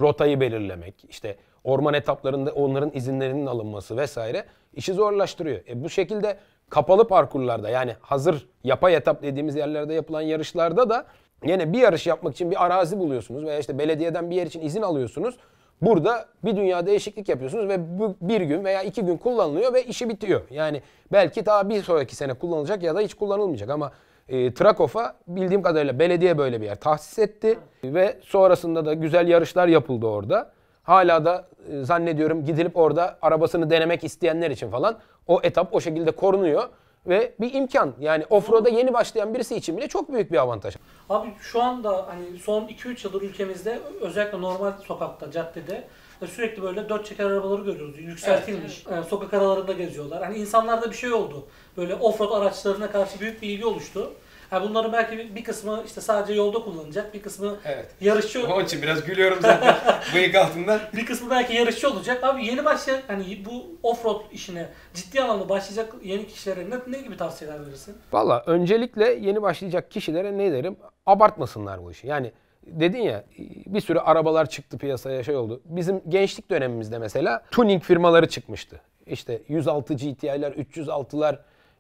Rotayı belirlemek, işte orman etaplarında onların izinlerinin alınması vesaire işi zorlaştırıyor. E bu şekilde kapalı parkurlarda yani hazır yapay etap dediğimiz yerlerde yapılan yarışlarda da yine bir yarış yapmak için bir arazi buluyorsunuz veya işte belediyeden bir yer için izin alıyorsunuz. Burada bir dünya değişiklik yapıyorsunuz ve bu bir gün veya iki gün kullanılıyor ve işi bitiyor. Yani belki daha bir sonraki sene kullanılacak ya da hiç kullanılmayacak ama e, Trakof'a bildiğim kadarıyla belediye böyle bir yer tahsis etti ve sonrasında da güzel yarışlar yapıldı orada. Hala da e, zannediyorum gidilip orada arabasını denemek isteyenler için falan o etap o şekilde korunuyor ve bir imkan. Yani offroad'a yeni başlayan birisi için bile çok büyük bir avantaj. Abi şu anda hani son 2-3 yıldır ülkemizde özellikle normal sokakta, caddede e, sürekli böyle dört çeker arabaları görüyoruz. Yükseltilmiş. Evet, evet. E, sokak aralarında geziyorlar. Hani insanlarda bir şey oldu. Böyle offroad araçlarına karşı büyük bir ilgi oluştu. Ha bunların belki bir, kısmı işte sadece yolda kullanacak, bir kısmı evet. yarışçı Onun için biraz gülüyorum zaten <laughs> bıyık altından. bir kısmı belki yarışçı olacak. Abi yeni başlayan hani bu off road işine ciddi anlamda başlayacak yeni kişilere ne, ne gibi tavsiyeler verirsin? Valla öncelikle yeni başlayacak kişilere ne derim? Abartmasınlar bu işi. Yani dedin ya bir sürü arabalar çıktı piyasaya şey oldu. Bizim gençlik dönemimizde mesela tuning firmaları çıkmıştı. İşte 106 GTI'ler, 306'lar,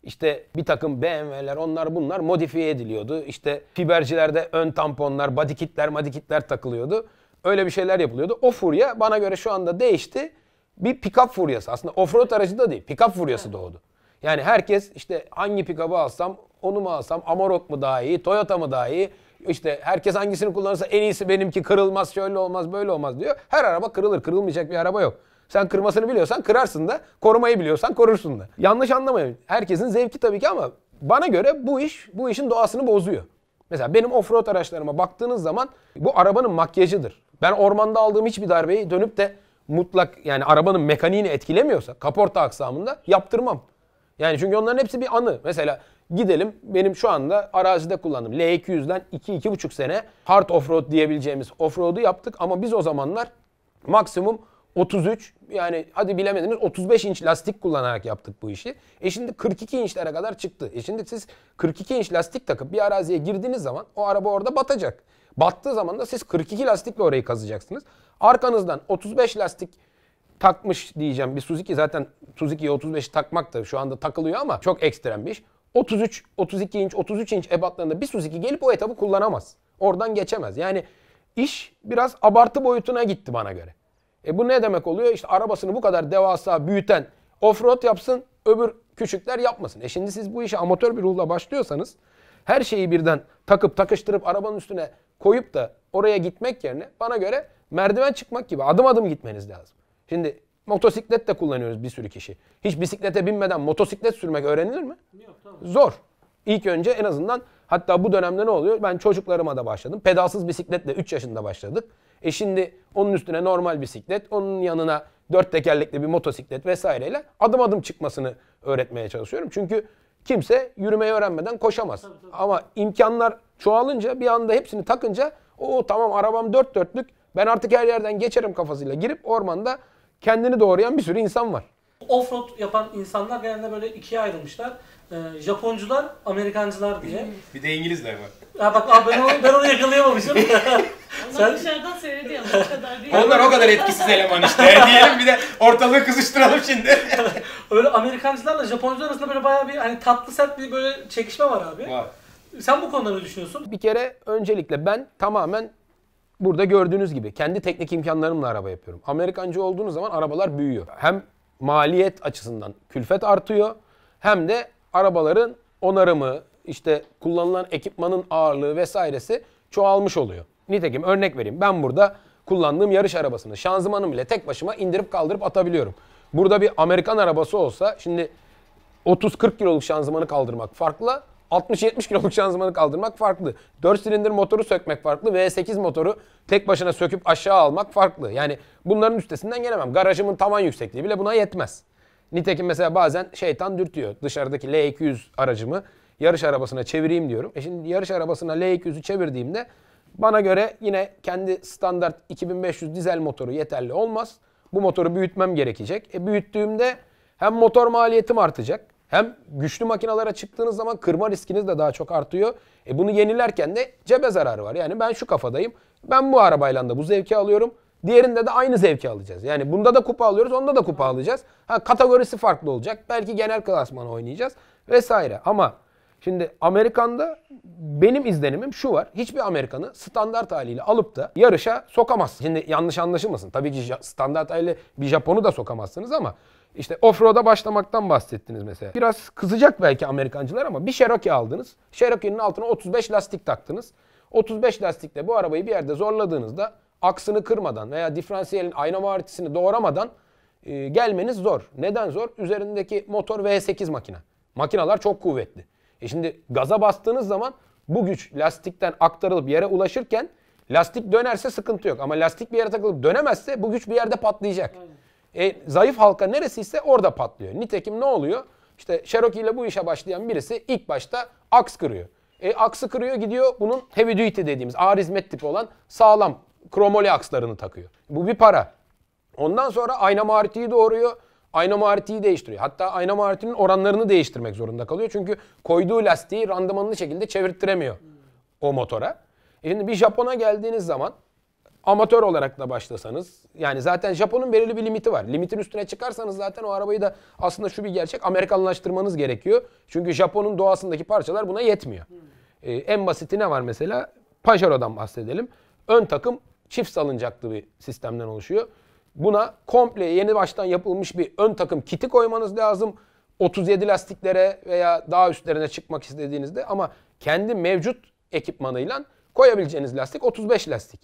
işte bir takım BMW'ler onlar bunlar modifiye ediliyordu. İşte fibercilerde ön tamponlar, body kitler, body kitler takılıyordu. Öyle bir şeyler yapılıyordu. O furya bana göre şu anda değişti. Bir pick-up furyası. Aslında offroad aracı da değil. Pick-up furyası doğdu. Yani herkes işte hangi pick-up'ı alsam, onu mu alsam, Amarok mu daha iyi, Toyota mı daha iyi? İşte herkes hangisini kullanırsa en iyisi benimki kırılmaz, şöyle olmaz, böyle olmaz diyor. Her araba kırılır. Kırılmayacak bir araba yok. Sen kırmasını biliyorsan kırarsın da korumayı biliyorsan korursun da. Yanlış anlamayın. Herkesin zevki tabii ki ama bana göre bu iş bu işin doğasını bozuyor. Mesela benim offroad araçlarıma baktığınız zaman bu arabanın makyajıdır. Ben ormanda aldığım hiçbir darbeyi dönüp de mutlak yani arabanın mekaniğini etkilemiyorsa kaporta aksamında yaptırmam. Yani çünkü onların hepsi bir anı. Mesela gidelim benim şu anda arazide kullandım. L200'den 2-2,5 sene hard offroad diyebileceğimiz offroad'u yaptık ama biz o zamanlar maksimum 33 yani hadi bilemediniz 35 inç lastik kullanarak yaptık bu işi. E şimdi 42 inçlere kadar çıktı. E şimdi siz 42 inç lastik takıp bir araziye girdiğiniz zaman o araba orada batacak. Battığı zaman da siz 42 lastikle orayı kazacaksınız. Arkanızdan 35 lastik takmış diyeceğim bir Suzuki zaten Suzuki'ye 35 takmak da şu anda takılıyor ama çok ekstrem bir iş. 33, 32 inç, 33 inç ebatlarında bir Suzuki gelip o etabı kullanamaz. Oradan geçemez. Yani iş biraz abartı boyutuna gitti bana göre. E bu ne demek oluyor? İşte arabasını bu kadar devasa büyüten offroad yapsın, öbür küçükler yapmasın. E şimdi siz bu işe amatör bir ruhla başlıyorsanız her şeyi birden takıp takıştırıp arabanın üstüne koyup da oraya gitmek yerine bana göre merdiven çıkmak gibi adım adım gitmeniz lazım. Şimdi motosiklet de kullanıyoruz bir sürü kişi. Hiç bisiklete binmeden motosiklet sürmek öğrenilir mi? Yok, tamam. Zor. İlk önce en azından hatta bu dönemde ne oluyor? Ben çocuklarıma da başladım. Pedalsız bisikletle 3 yaşında başladık. E şimdi onun üstüne normal bisiklet, onun yanına dört tekerlekli bir motosiklet vesaireyle adım adım çıkmasını öğretmeye çalışıyorum. Çünkü kimse yürümeyi öğrenmeden koşamaz. Tabii, tabii. Ama imkanlar çoğalınca bir anda hepsini takınca o tamam arabam dört dörtlük ben artık her yerden geçerim kafasıyla girip ormanda kendini doğrayan bir sürü insan var. Offroad yapan insanlar genelde böyle ikiye ayrılmışlar. Ee, Japoncular, Amerikancılar diye. bir de İngilizler var. Ha bak abi ben onu, ben onu yakalayamamışım. <laughs> Sen... Onlar dışarıdan seyrediyor o kadar Onlar o kadar etkisiz eleman işte. <laughs> Diyelim bir de ortalığı kızıştıralım şimdi. <laughs> Öyle Amerikancılarla Japoncular arasında böyle bayağı bir hani tatlı sert bir böyle çekişme var abi. Var. Sen bu konuda ne düşünüyorsun? Bir kere öncelikle ben tamamen burada gördüğünüz gibi kendi teknik imkanlarımla araba yapıyorum. Amerikancı olduğunuz zaman arabalar büyüyor. Hem maliyet açısından külfet artıyor hem de arabaların onarımı, işte kullanılan ekipmanın ağırlığı vesairesi çoğalmış oluyor. Nitekim örnek vereyim. Ben burada kullandığım yarış arabasını şanzımanım bile tek başıma indirip kaldırıp atabiliyorum. Burada bir Amerikan arabası olsa şimdi 30-40 kiloluk şanzımanı kaldırmak farklı. 60-70 kiloluk şanzımanı kaldırmak farklı. 4 silindir motoru sökmek farklı. V8 motoru tek başına söküp aşağı almak farklı. Yani bunların üstesinden gelemem. Garajımın tavan yüksekliği bile buna yetmez. Nitekim mesela bazen şeytan dürtüyor. Dışarıdaki L200 aracımı yarış arabasına çevireyim diyorum. E şimdi yarış arabasına L200'ü çevirdiğimde bana göre yine kendi standart 2500 dizel motoru yeterli olmaz. Bu motoru büyütmem gerekecek. E büyüttüğümde hem motor maliyetim artacak. Hem güçlü makinalara çıktığınız zaman kırma riskiniz de daha çok artıyor. E bunu yenilerken de cebe zararı var. Yani ben şu kafadayım. Ben bu arabayla da bu zevki alıyorum. Diğerinde de aynı zevki alacağız. Yani bunda da kupa alıyoruz, onda da kupa alacağız. Ha kategorisi farklı olacak. Belki genel klasmana oynayacağız vesaire. Ama Şimdi Amerikan'da benim izlenimim şu var. Hiçbir Amerikan'ı standart haliyle alıp da yarışa sokamaz. Şimdi yanlış anlaşılmasın. Tabii ki standart haliyle bir Japon'u da sokamazsınız ama işte offroad'a başlamaktan bahsettiniz mesela. Biraz kızacak belki Amerikancılar ama bir Cherokee aldınız. Cherokee'nin altına 35 lastik taktınız. 35 lastikle bu arabayı bir yerde zorladığınızda aksını kırmadan veya diferansiyelin ayna artısını doğramadan e, gelmeniz zor. Neden zor? Üzerindeki motor V8 makine. Makinalar çok kuvvetli. E şimdi gaza bastığınız zaman bu güç lastikten aktarılıp yere ulaşırken lastik dönerse sıkıntı yok. Ama lastik bir yere takılıp dönemezse bu güç bir yerde patlayacak. E, zayıf halka neresiyse orada patlıyor. Nitekim ne oluyor? İşte Cherokee ile bu işe başlayan birisi ilk başta aks kırıyor. E, aksı kırıyor gidiyor bunun heavy duty dediğimiz ağır hizmet tipi olan sağlam kromoli akslarını takıyor. Bu bir para. Ondan sonra ayna maritiyi doğuruyor ayna martiyi değiştiriyor. Hatta ayna martinin oranlarını değiştirmek zorunda kalıyor. Çünkü koyduğu lastiği randımanlı şekilde çevirttiremiyor o motora. E şimdi bir Japon'a geldiğiniz zaman amatör olarak da başlasanız yani zaten Japon'un belirli bir limiti var. Limitin üstüne çıkarsanız zaten o arabayı da aslında şu bir gerçek Amerikanlaştırmanız gerekiyor. Çünkü Japon'un doğasındaki parçalar buna yetmiyor. Ee, en basiti ne var mesela? Pajaro'dan bahsedelim. Ön takım çift salıncaklı bir sistemden oluşuyor. Buna komple yeni baştan yapılmış bir ön takım kiti koymanız lazım. 37 lastiklere veya daha üstlerine çıkmak istediğinizde ama kendi mevcut ekipmanıyla koyabileceğiniz lastik 35 lastik.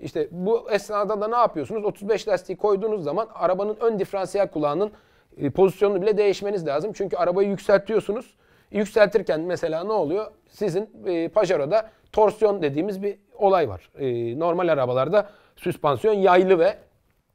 İşte bu esnada da ne yapıyorsunuz? 35 lastiği koyduğunuz zaman arabanın ön diferansiyel kulağının e, pozisyonunu bile değişmeniz lazım. Çünkü arabayı yükseltiyorsunuz. Yükseltirken mesela ne oluyor? Sizin e, Pajero'da torsiyon dediğimiz bir olay var. E, normal arabalarda süspansiyon yaylı ve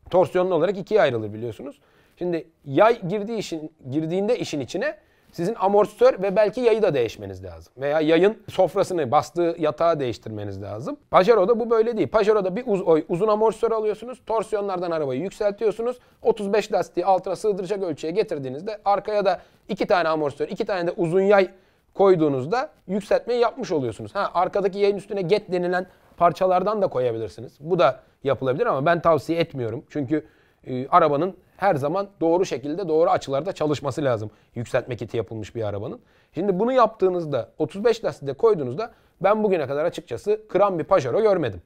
Torsiyonlu olarak ikiye ayrılır biliyorsunuz. Şimdi yay girdiği işin, girdiğinde işin içine sizin amortisör ve belki yayı da değişmeniz lazım. Veya yayın sofrasını, bastığı yatağı değiştirmeniz lazım. Pajero'da bu böyle değil. Pajero'da bir uz, uzun amortisör alıyorsunuz. Torsiyonlardan arabayı yükseltiyorsunuz. 35 lastiği altına sığdıracak ölçüye getirdiğinizde arkaya da iki tane amortisör, iki tane de uzun yay koyduğunuzda yükseltmeyi yapmış oluyorsunuz. Ha arkadaki yayın üstüne get denilen parçalardan da koyabilirsiniz. Bu da yapılabilir ama ben tavsiye etmiyorum. Çünkü e, arabanın her zaman doğru şekilde doğru açılarda çalışması lazım. Yükseltme kiti yapılmış bir arabanın. Şimdi bunu yaptığınızda 35 lastiğe koyduğunuzda ben bugüne kadar açıkçası kıran bir Pajero görmedim.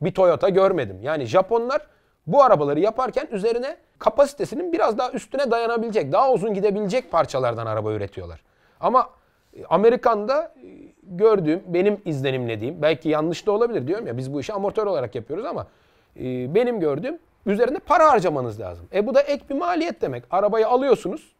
Bir Toyota görmedim. Yani Japonlar bu arabaları yaparken üzerine kapasitesinin biraz daha üstüne dayanabilecek, daha uzun gidebilecek parçalardan araba üretiyorlar. Ama e, Amerikan'da e, gördüğüm, benim izlenimlediğim Belki yanlış da olabilir diyorum ya biz bu işi amortör olarak yapıyoruz ama e, benim gördüğüm üzerinde para harcamanız lazım. E bu da ek bir maliyet demek. Arabayı alıyorsunuz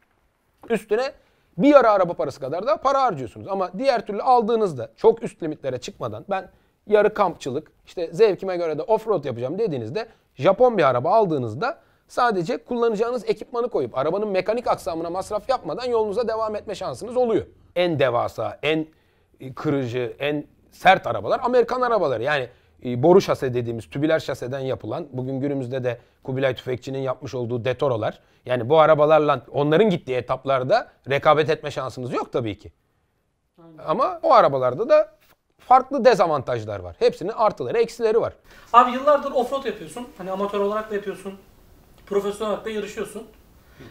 üstüne bir yarı araba parası kadar da para harcıyorsunuz. Ama diğer türlü aldığınızda çok üst limitlere çıkmadan ben yarı kampçılık işte zevkime göre de off-road yapacağım dediğinizde Japon bir araba aldığınızda sadece kullanacağınız ekipmanı koyup arabanın mekanik aksamına masraf yapmadan yolunuza devam etme şansınız oluyor. En devasa, en e, kırıcı, en sert arabalar Amerikan arabaları. Yani e, boru şase dediğimiz tübüler şaseden yapılan bugün günümüzde de Kubilay Tüfekçi'nin yapmış olduğu detorolar. Yani bu arabalarla onların gittiği etaplarda rekabet etme şansımız yok tabii ki. Aynen. Ama o arabalarda da farklı dezavantajlar var. Hepsinin artıları, eksileri var. Abi yıllardır offroad yapıyorsun. Hani amatör olarak da yapıyorsun. Profesyonel olarak da yarışıyorsun.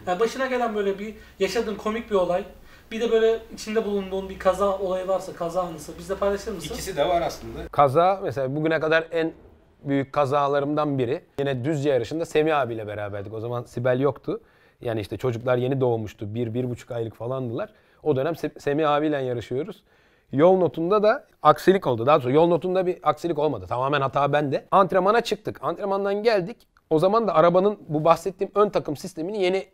Yani başına gelen böyle bir yaşadığın komik bir olay, bir de böyle içinde bulunduğun bir kaza olayı varsa, kaza anısı bizle paylaşır mısın? İkisi de var aslında. Kaza mesela bugüne kadar en büyük kazalarımdan biri. Yine Düzce yarışında Semih abiyle beraberdik. O zaman Sibel yoktu. Yani işte çocuklar yeni doğmuştu. Bir, bir buçuk aylık falandılar. O dönem Se- Semih abiyle yarışıyoruz. Yol notunda da aksilik oldu. Daha sonra yol notunda bir aksilik olmadı. Tamamen hata bende. Antrenmana çıktık. Antrenmandan geldik. O zaman da arabanın bu bahsettiğim ön takım sistemini yeni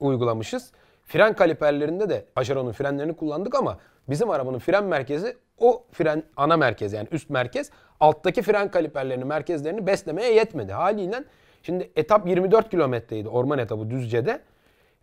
uygulamışız. Fren kaliperlerinde de Acheron'un frenlerini kullandık ama bizim arabanın fren merkezi o fren ana merkez yani üst merkez alttaki fren kaliperlerini merkezlerini beslemeye yetmedi. Haliyle şimdi etap 24 kilometreydi orman etabı Düzce'de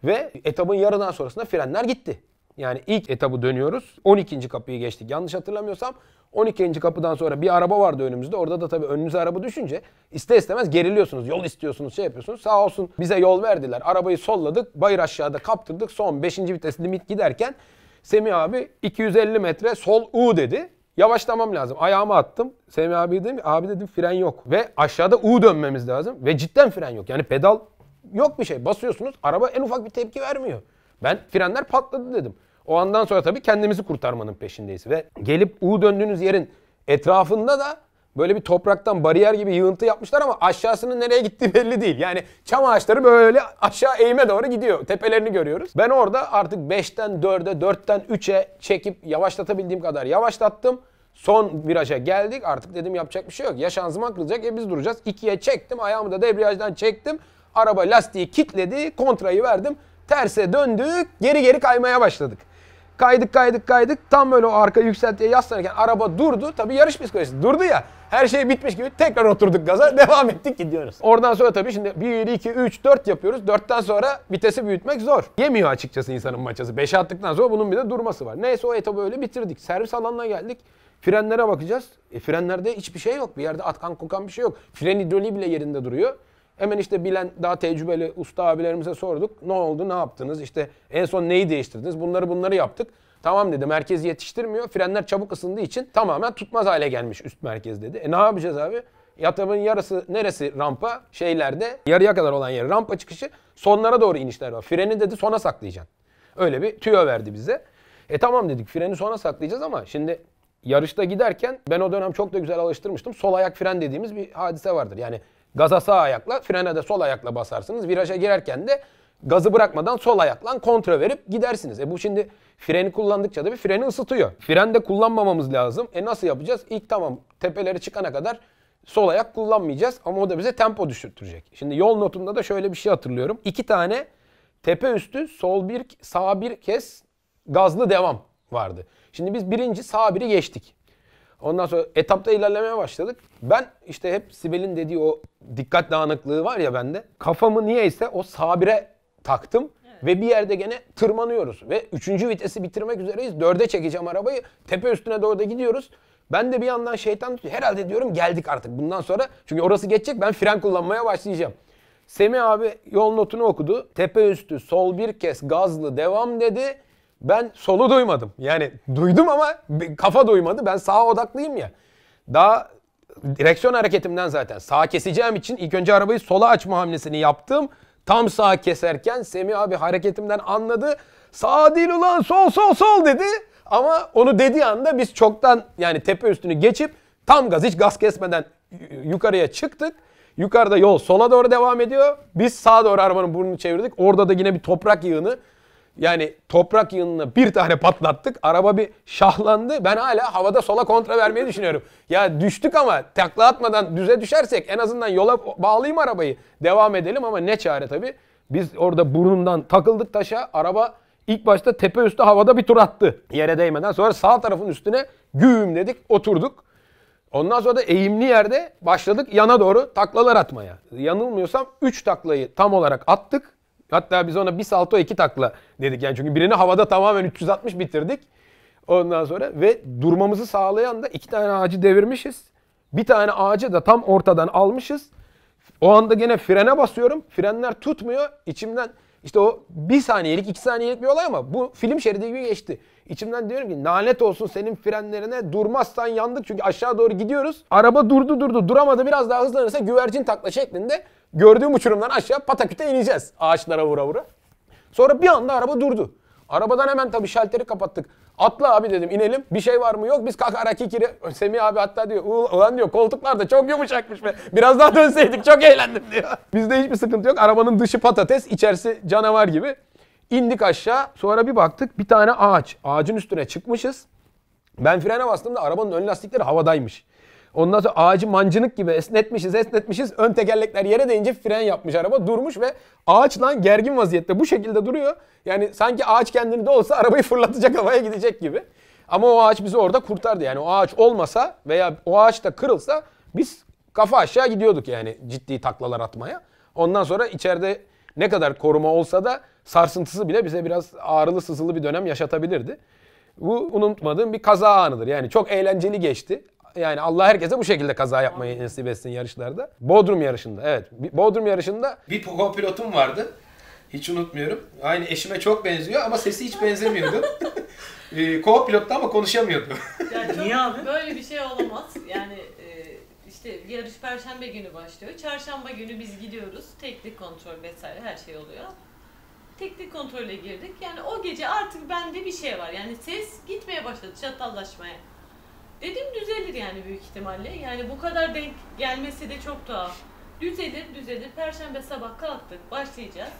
ve etabın yarıdan sonrasında frenler gitti. Yani ilk etabı dönüyoruz. 12. kapıyı geçtik. Yanlış hatırlamıyorsam 12. kapıdan sonra bir araba vardı önümüzde. Orada da tabii önünüze araba düşünce ister istemez geriliyorsunuz. Yol istiyorsunuz, şey yapıyorsunuz. Sağ olsun bize yol verdiler. Arabayı solladık. Bayır aşağıda kaptırdık. Son 5. vites limit giderken Semih abi 250 metre sol U dedi. Yavaşlamam lazım. Ayağımı attım. Semih abi dedim, abi dedim fren yok. Ve aşağıda U dönmemiz lazım. Ve cidden fren yok. Yani pedal yok bir şey. Basıyorsunuz. Araba en ufak bir tepki vermiyor. Ben frenler patladı dedim. O andan sonra tabii kendimizi kurtarmanın peşindeyiz. Ve gelip U döndüğünüz yerin etrafında da böyle bir topraktan bariyer gibi yığıntı yapmışlar ama aşağısının nereye gittiği belli değil. Yani çam ağaçları böyle aşağı eğime doğru gidiyor. Tepelerini görüyoruz. Ben orada artık 5'ten 4'e, 4'ten 3'e çekip yavaşlatabildiğim kadar yavaşlattım. Son viraja geldik. Artık dedim yapacak bir şey yok. Ya şanzıman kırılacak ya biz duracağız. İkiye çektim. Ayağımı da debriyajdan çektim. Araba lastiği kitledi. Kontrayı verdim. Terse döndük. Geri geri kaymaya başladık. Kaydık kaydık kaydık. Tam böyle o arka yükseltiye yaslanırken araba durdu. tabi yarış psikolojisi durdu ya. Her şey bitmiş gibi tekrar oturduk gaza. <laughs> Devam ettik gidiyoruz. Oradan sonra tabi şimdi 1, 2, 3, 4 yapıyoruz. 4'ten sonra vitesi büyütmek zor. Yemiyor açıkçası insanın maçası. 5'e attıktan sonra bunun bir de durması var. Neyse o etabı öyle bitirdik. Servis alanına geldik. Frenlere bakacağız. E, frenlerde hiçbir şey yok. Bir yerde atkan kokan bir şey yok. Fren hidroliği bile yerinde duruyor. Hemen işte bilen daha tecrübeli usta abilerimize sorduk. Ne oldu, ne yaptınız? İşte en son neyi değiştirdiniz? Bunları bunları yaptık. Tamam dedi merkez yetiştirmiyor. Frenler çabuk ısındığı için tamamen tutmaz hale gelmiş üst merkez dedi. E ne yapacağız abi? Yatabın yarısı neresi rampa? Şeylerde yarıya kadar olan yer rampa çıkışı sonlara doğru inişler var. Freni dedi sona saklayacaksın. Öyle bir tüyo verdi bize. E tamam dedik freni sona saklayacağız ama şimdi yarışta giderken ben o dönem çok da güzel alıştırmıştım. Sol ayak fren dediğimiz bir hadise vardır. Yani Gaza sağ ayakla, frene de sol ayakla basarsınız. Viraja girerken de gazı bırakmadan sol ayakla kontra verip gidersiniz. E bu şimdi freni kullandıkça da bir freni ısıtıyor. Fren de kullanmamamız lazım. E nasıl yapacağız? İlk tamam tepeleri çıkana kadar sol ayak kullanmayacağız ama o da bize tempo düşürtecek. Şimdi yol notumda da şöyle bir şey hatırlıyorum. İki tane tepe üstü sol bir sağ bir kez gazlı devam vardı. Şimdi biz birinci sağ biri geçtik. Ondan sonra etapta ilerlemeye başladık. Ben işte hep Sibel'in dediği o dikkat dağınıklığı var ya bende. Kafamı niyeyse o sabire taktım. Evet. Ve bir yerde gene tırmanıyoruz. Ve üçüncü vitesi bitirmek üzereyiz. Dörde çekeceğim arabayı. Tepe üstüne doğru da gidiyoruz. Ben de bir yandan şeytan tutuyor. Herhalde diyorum geldik artık bundan sonra. Çünkü orası geçecek ben fren kullanmaya başlayacağım. Semih abi yol notunu okudu. Tepe üstü sol bir kez gazlı devam dedi. Ben solu duymadım. Yani duydum ama kafa duymadı. Ben sağa odaklıyım ya. Daha direksiyon hareketimden zaten sağa keseceğim için ilk önce arabayı sola açma hamlesini yaptım. Tam sağa keserken Semih abi hareketimden anladı. Sağ değil ulan sol sol sol dedi. Ama onu dediği anda biz çoktan yani tepe üstünü geçip tam gaz hiç gaz kesmeden yukarıya çıktık. Yukarıda yol sola doğru devam ediyor. Biz sağa doğru arabanın burnunu çevirdik. Orada da yine bir toprak yığını. Yani toprak yığınına bir tane patlattık. Araba bir şahlandı. Ben hala havada sola kontra vermeyi düşünüyorum. Ya düştük ama takla atmadan düze düşersek en azından yola bağlayayım arabayı. Devam edelim ama ne çare tabii. Biz orada burnundan takıldık taşa. Araba ilk başta tepe üstü havada bir tur attı. Yere değmeden sonra sağ tarafın üstüne güm dedik oturduk. Ondan sonra da eğimli yerde başladık yana doğru taklalar atmaya. Yanılmıyorsam 3 taklayı tam olarak attık. Hatta biz ona bir salto iki takla dedik. Yani çünkü birini havada tamamen 360 bitirdik. Ondan sonra ve durmamızı sağlayan da iki tane ağacı devirmişiz. Bir tane ağacı da tam ortadan almışız. O anda gene frene basıyorum. Frenler tutmuyor. İçimden işte o bir saniyelik, iki saniyelik bir olay ama bu film şeridi gibi geçti. İçimden diyorum ki lanet olsun senin frenlerine durmazsan yandık çünkü aşağı doğru gidiyoruz. Araba durdu durdu duramadı biraz daha hızlanırsa güvercin takla şeklinde Gördüğüm uçurumdan aşağı pataküte ineceğiz ağaçlara vura vura. Sonra bir anda araba durdu. Arabadan hemen tabii şalteri kapattık. Atla abi dedim inelim. Bir şey var mı? Yok biz kakarakikiri. Semih abi hatta diyor ulan diyor koltuklar da çok yumuşakmış be. Biraz daha dönseydik çok eğlendim diyor. Bizde hiçbir sıkıntı yok. Arabanın dışı patates içerisi canavar gibi. İndik aşağı. Sonra bir baktık bir tane ağaç. Ağacın üstüne çıkmışız. Ben frene bastığımda arabanın ön lastikleri havadaymış. Ondan sonra ağacı mancınık gibi esnetmişiz esnetmişiz. Ön tekerlekler yere değince fren yapmış araba durmuş ve ağaçla gergin vaziyette bu şekilde duruyor. Yani sanki ağaç kendini de olsa arabayı fırlatacak havaya gidecek gibi. Ama o ağaç bizi orada kurtardı. Yani o ağaç olmasa veya o ağaç da kırılsa biz kafa aşağı gidiyorduk yani ciddi taklalar atmaya. Ondan sonra içeride ne kadar koruma olsa da sarsıntısı bile bize biraz ağrılı sızılı bir dönem yaşatabilirdi. Bu unutmadığım bir kaza anıdır. Yani çok eğlenceli geçti yani Allah herkese bu şekilde kaza yapmayı nasip etsin yarışlarda. Bodrum yarışında evet. Bodrum yarışında bir Pogo pilotum vardı. Hiç unutmuyorum. Aynı eşime çok benziyor ama sesi hiç benzemiyordu. <laughs> e, ee, Co-pilottu ama konuşamıyordu. Yani <laughs> Niye abi? Böyle bir şey olamaz. Yani e, işte yarış perşembe günü başlıyor. Çarşamba günü biz gidiyoruz. Teknik kontrol vesaire her şey oluyor. Teknik kontrole girdik. Yani o gece artık bende bir şey var. Yani ses gitmeye başladı çatallaşmaya. Dedim düzelir yani büyük ihtimalle. Yani bu kadar denk gelmesi de çok tuhaf. Düzelir, düzelir. Perşembe sabah kalktık, başlayacağız.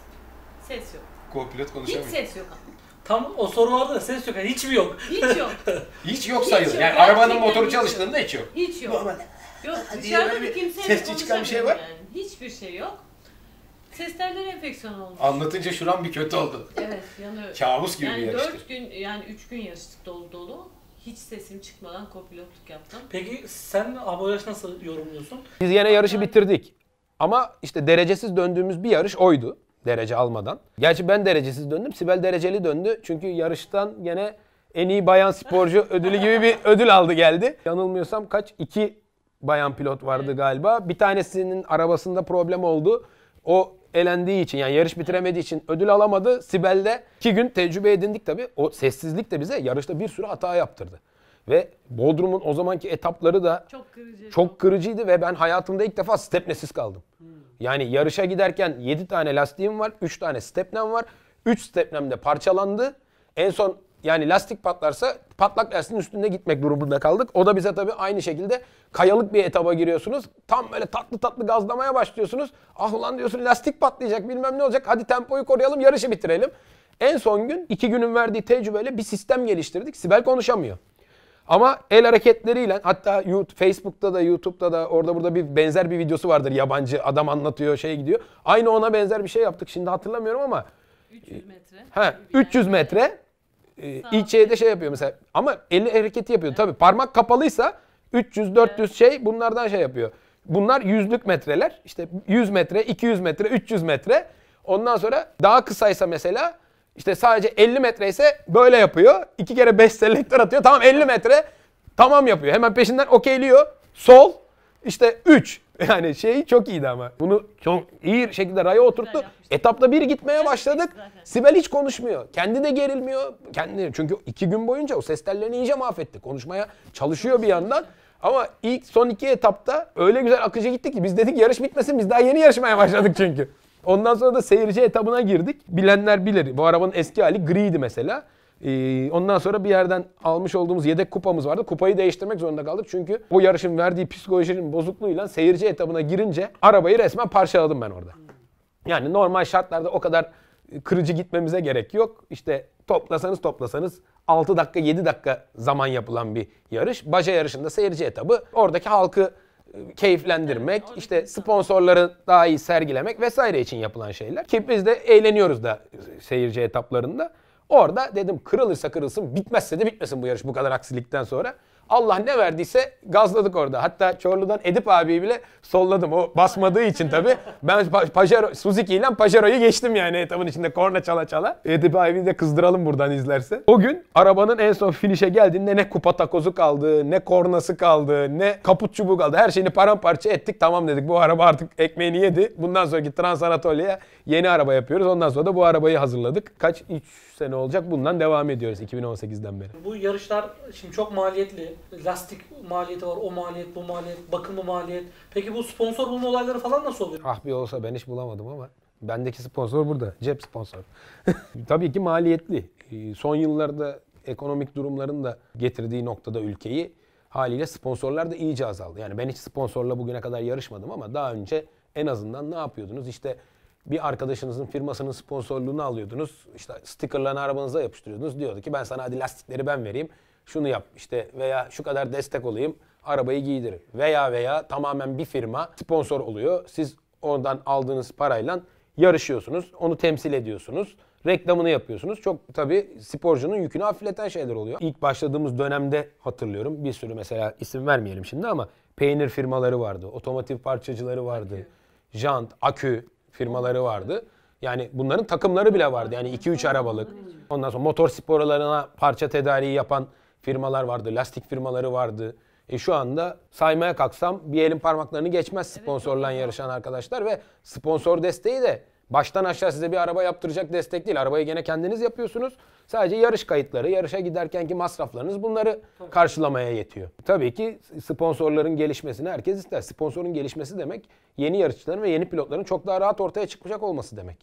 Ses yok. Komplet Hiç ses yok. Tam o soru vardı da ses yok. Yani hiç mi yok? Hiç yok. <laughs> Hiç yok Hiç sayılır. yok. yani arabanın Gerçekten motoru hiç yok. çalıştığında hiç yok. Hiç yok. Yok Diye dışarıda böyle bir bir kimseyle sesli çıkan bir şey var. konuşamıyorum Yani. Hiçbir şey yok. Ses telleri enfeksiyonu olmuş. Anlatınca şuram bir kötü oldu. Evet yanıyor. Kabus gibi bir Yani yarıştı. dört gün yani üç gün yarıştık dolu dolu hiç sesim çıkmadan kopilotluk yaptım. Peki sen aboyaj nasıl yorumluyorsun? Biz yine yarışı bitirdik. Ama işte derecesiz döndüğümüz bir yarış oydu. Derece almadan. Gerçi ben derecesiz döndüm. Sibel dereceli döndü. Çünkü yarıştan gene en iyi bayan sporcu <laughs> ödülü gibi bir ödül aldı geldi. Yanılmıyorsam kaç? iki bayan pilot vardı galiba. Bir tanesinin arabasında problem oldu. O elendiği için yani yarış bitiremediği için ödül alamadı. Sibel'de iki gün tecrübe edindik tabii. O sessizlik de bize yarışta bir sürü hata yaptırdı. Ve Bodrum'un o zamanki etapları da çok, kırıcı. çok kırıcıydı ve ben hayatımda ilk defa stepnesiz kaldım. Hmm. Yani yarışa giderken 7 tane lastiğim var, 3 tane stepnem var. 3 stepnem de parçalandı. En son yani lastik patlarsa patlak lastiğin üstünde gitmek durumunda kaldık. O da bize tabii aynı şekilde kayalık bir etaba giriyorsunuz. Tam böyle tatlı tatlı gazlamaya başlıyorsunuz. Ah ulan diyorsun lastik patlayacak bilmem ne olacak. Hadi tempoyu koruyalım yarışı bitirelim. En son gün iki günün verdiği tecrübeyle bir sistem geliştirdik. Sibel konuşamıyor. Ama el hareketleriyle hatta YouTube, Facebook'ta da YouTube'da da orada burada bir benzer bir videosu vardır. Yabancı adam anlatıyor şey gidiyor. Aynı ona benzer bir şey yaptık. Şimdi hatırlamıyorum ama 300 metre. He, 300 metre e, ilk şey yapıyor mesela ama eli hareketi yapıyor. Evet. Tabii parmak kapalıysa 300 400 şey bunlardan şey yapıyor. Bunlar yüzlük metreler. İşte 100 metre, 200 metre, 300 metre. Ondan sonra daha kısaysa mesela işte sadece 50 metre ise böyle yapıyor. İki kere 5 selektör atıyor. Tamam 50 metre. Tamam yapıyor. Hemen peşinden okeyliyor. Sol. işte 3. <laughs> Yani şey çok iyiydi ama. Bunu çok iyi şekilde raya oturttu. Etapta bir gitmeye başladık. Sibel hiç konuşmuyor. Kendi de gerilmiyor. Kendi çünkü iki gün boyunca o ses tellerini iyice mahvetti. Konuşmaya çalışıyor bir yandan. Ama ilk son iki etapta öyle güzel akıcı gittik ki biz dedik yarış bitmesin biz daha yeni yarışmaya başladık çünkü. Ondan sonra da seyirci etabına girdik. Bilenler bilir. Bu arabanın eski hali griydi mesela. Ee, ondan sonra bir yerden almış olduğumuz yedek kupamız vardı. Kupayı değiştirmek zorunda kaldık. Çünkü o yarışın verdiği psikolojinin bozukluğuyla seyirci etabına girince arabayı resmen parçaladım ben orada. Yani normal şartlarda o kadar kırıcı gitmemize gerek yok. İşte toplasanız toplasanız 6 dakika 7 dakika zaman yapılan bir yarış. Baca yarışında seyirci etabı oradaki halkı e, keyiflendirmek, işte sponsorları daha iyi sergilemek vesaire için yapılan şeyler. Ki biz de eğleniyoruz da seyirci etaplarında. Orada dedim kırılırsa kırılsın, bitmezse de bitmesin bu yarış bu kadar aksilikten sonra. Allah ne verdiyse gazladık orada. Hatta Çorlu'dan Edip abiyi bile solladım. O basmadığı için tabii. Ben pa- Pajero, Suzuki ile Pajero'yu geçtim yani etabın içinde korna çala çala. Edip abiyi de kızdıralım buradan izlerse. O gün arabanın en son finişe geldiğinde ne kupa takozu kaldı, ne kornası kaldı, ne kaput çubuğu kaldı. Her şeyini paramparça ettik. Tamam dedik bu araba artık ekmeğini yedi. Bundan sonraki Trans Anatolia'ya Yeni araba yapıyoruz. Ondan sonra da bu arabayı hazırladık. Kaç 3 sene olacak bundan devam ediyoruz 2018'den beri. Bu yarışlar şimdi çok maliyetli. Lastik maliyeti var. O maliyet, bu maliyet, bakımı maliyet. Peki bu sponsor bulma olayları falan nasıl oluyor? Ah bir olsa ben hiç bulamadım ama. Bendeki sponsor burada. Cep sponsor. <laughs> Tabii ki maliyetli. Ee, son yıllarda ekonomik durumların da getirdiği noktada ülkeyi haliyle sponsorlar da iyice azaldı. Yani ben hiç sponsorla bugüne kadar yarışmadım ama daha önce en azından ne yapıyordunuz? İşte bir arkadaşınızın firmasının sponsorluğunu alıyordunuz. İşte stickerlarını arabanıza yapıştırıyordunuz. Diyordu ki ben sana hadi lastikleri ben vereyim. Şunu yap işte veya şu kadar destek olayım arabayı giydirir. Veya veya tamamen bir firma sponsor oluyor. Siz ondan aldığınız parayla yarışıyorsunuz. Onu temsil ediyorsunuz. Reklamını yapıyorsunuz. Çok tabii sporcunun yükünü hafifleten şeyler oluyor. İlk başladığımız dönemde hatırlıyorum bir sürü mesela isim vermeyelim şimdi ama peynir firmaları vardı. Otomotiv parçacıları vardı. Jant, akü, firmaları vardı. Yani bunların takımları bile vardı. Yani 2-3 arabalık. Ondan sonra motor sporlarına parça tedariği yapan firmalar vardı. Lastik firmaları vardı. E şu anda saymaya kalksam bir elin parmaklarını geçmez sponsorla yarışan arkadaşlar ve sponsor desteği de Baştan aşağı size bir araba yaptıracak destek değil. Arabayı gene kendiniz yapıyorsunuz. Sadece yarış kayıtları, yarışa giderkenki masraflarınız bunları karşılamaya yetiyor. Tabii ki sponsorların gelişmesini herkes ister. Sponsorun gelişmesi demek yeni yarışçıların ve yeni pilotların çok daha rahat ortaya çıkacak olması demek.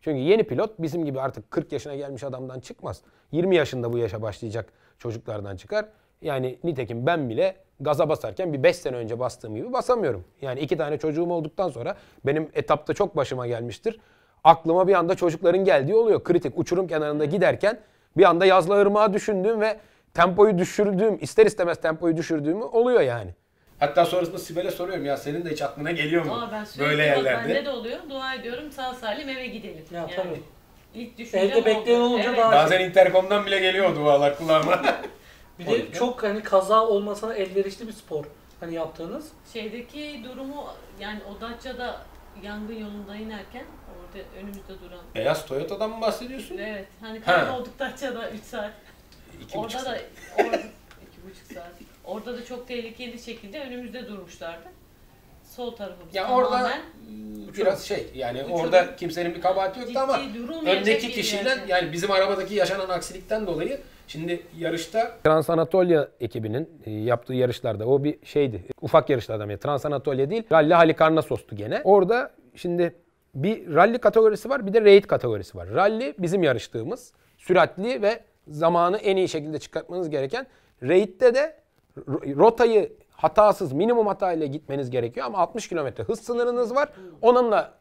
Çünkü yeni pilot bizim gibi artık 40 yaşına gelmiş adamdan çıkmaz. 20 yaşında bu yaşa başlayacak çocuklardan çıkar. Yani nitekim ben bile gaza basarken bir 5 sene önce bastığım gibi basamıyorum. Yani iki tane çocuğum olduktan sonra benim etapta çok başıma gelmiştir. Aklıma bir anda çocukların geldiği oluyor. Kritik uçurum kenarında giderken bir anda yazla ırmağa düşündüğüm ve tempoyu düşürdüğüm, ister istemez tempoyu düşürdüğüm oluyor yani. Hatta sonrasında Sibel'e soruyorum ya senin de hiç aklına geliyor mu? Aa, ben böyle yerlerde. Bende de oluyor. Dua ediyorum sağ salim eve gidelim. Ya yani. tabii. İlk düşüncem Evde bekleyen olunca evet. daha... Bazen şey- interkomdan bile geliyor dualar kulağıma. <laughs> Bir de çok hani kaza olmasına elverişli bir spor hani yaptığınız. Şeydeki durumu yani Odaçya'da yangın yolunda inerken orada önümüzde duran. Beyaz Toyota'dan mı bahsediyorsun? Evet. Hani kaza olduk Dacia'da 3 saat. İki orada buçuk da iki buçuk saat. Orada da çok tehlikeli şekilde önümüzde durmuşlardı. Sol tarafı ya tamamen. Orada uçurum. biraz şey yani uçurum. orada kimsenin bir kabahati yoktu Ciddi, ama öndeki kişiyle yani. yani bizim arabadaki yaşanan aksilikten dolayı Şimdi yarışta... Trans Anatolia ekibinin e, yaptığı yarışlarda o bir şeydi. Ufak yarışlardan biri. Trans Anatolia değil. Rally Halikarnassos'tu gene. Orada şimdi bir rally kategorisi var bir de raid kategorisi var. Rally bizim yarıştığımız süratli ve zamanı en iyi şekilde çıkartmanız gereken. Raid'de de rotayı hatasız minimum hatayla gitmeniz gerekiyor ama 60 kilometre hız sınırınız var. Onunla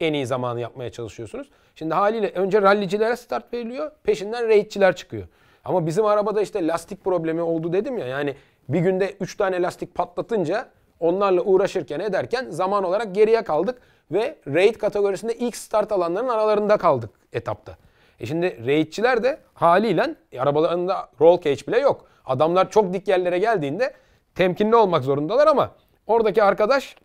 en iyi zamanı yapmaya çalışıyorsunuz. Şimdi haliyle önce rallicilere start veriliyor. Peşinden raidçiler çıkıyor. Ama bizim arabada işte lastik problemi oldu dedim ya. Yani bir günde 3 tane lastik patlatınca onlarla uğraşırken ederken zaman olarak geriye kaldık. Ve raid kategorisinde ilk start alanların aralarında kaldık etapta. E şimdi raidçiler de haliyle e, arabalarında roll cage bile yok. Adamlar çok dik yerlere geldiğinde temkinli olmak zorundalar ama oradaki arkadaş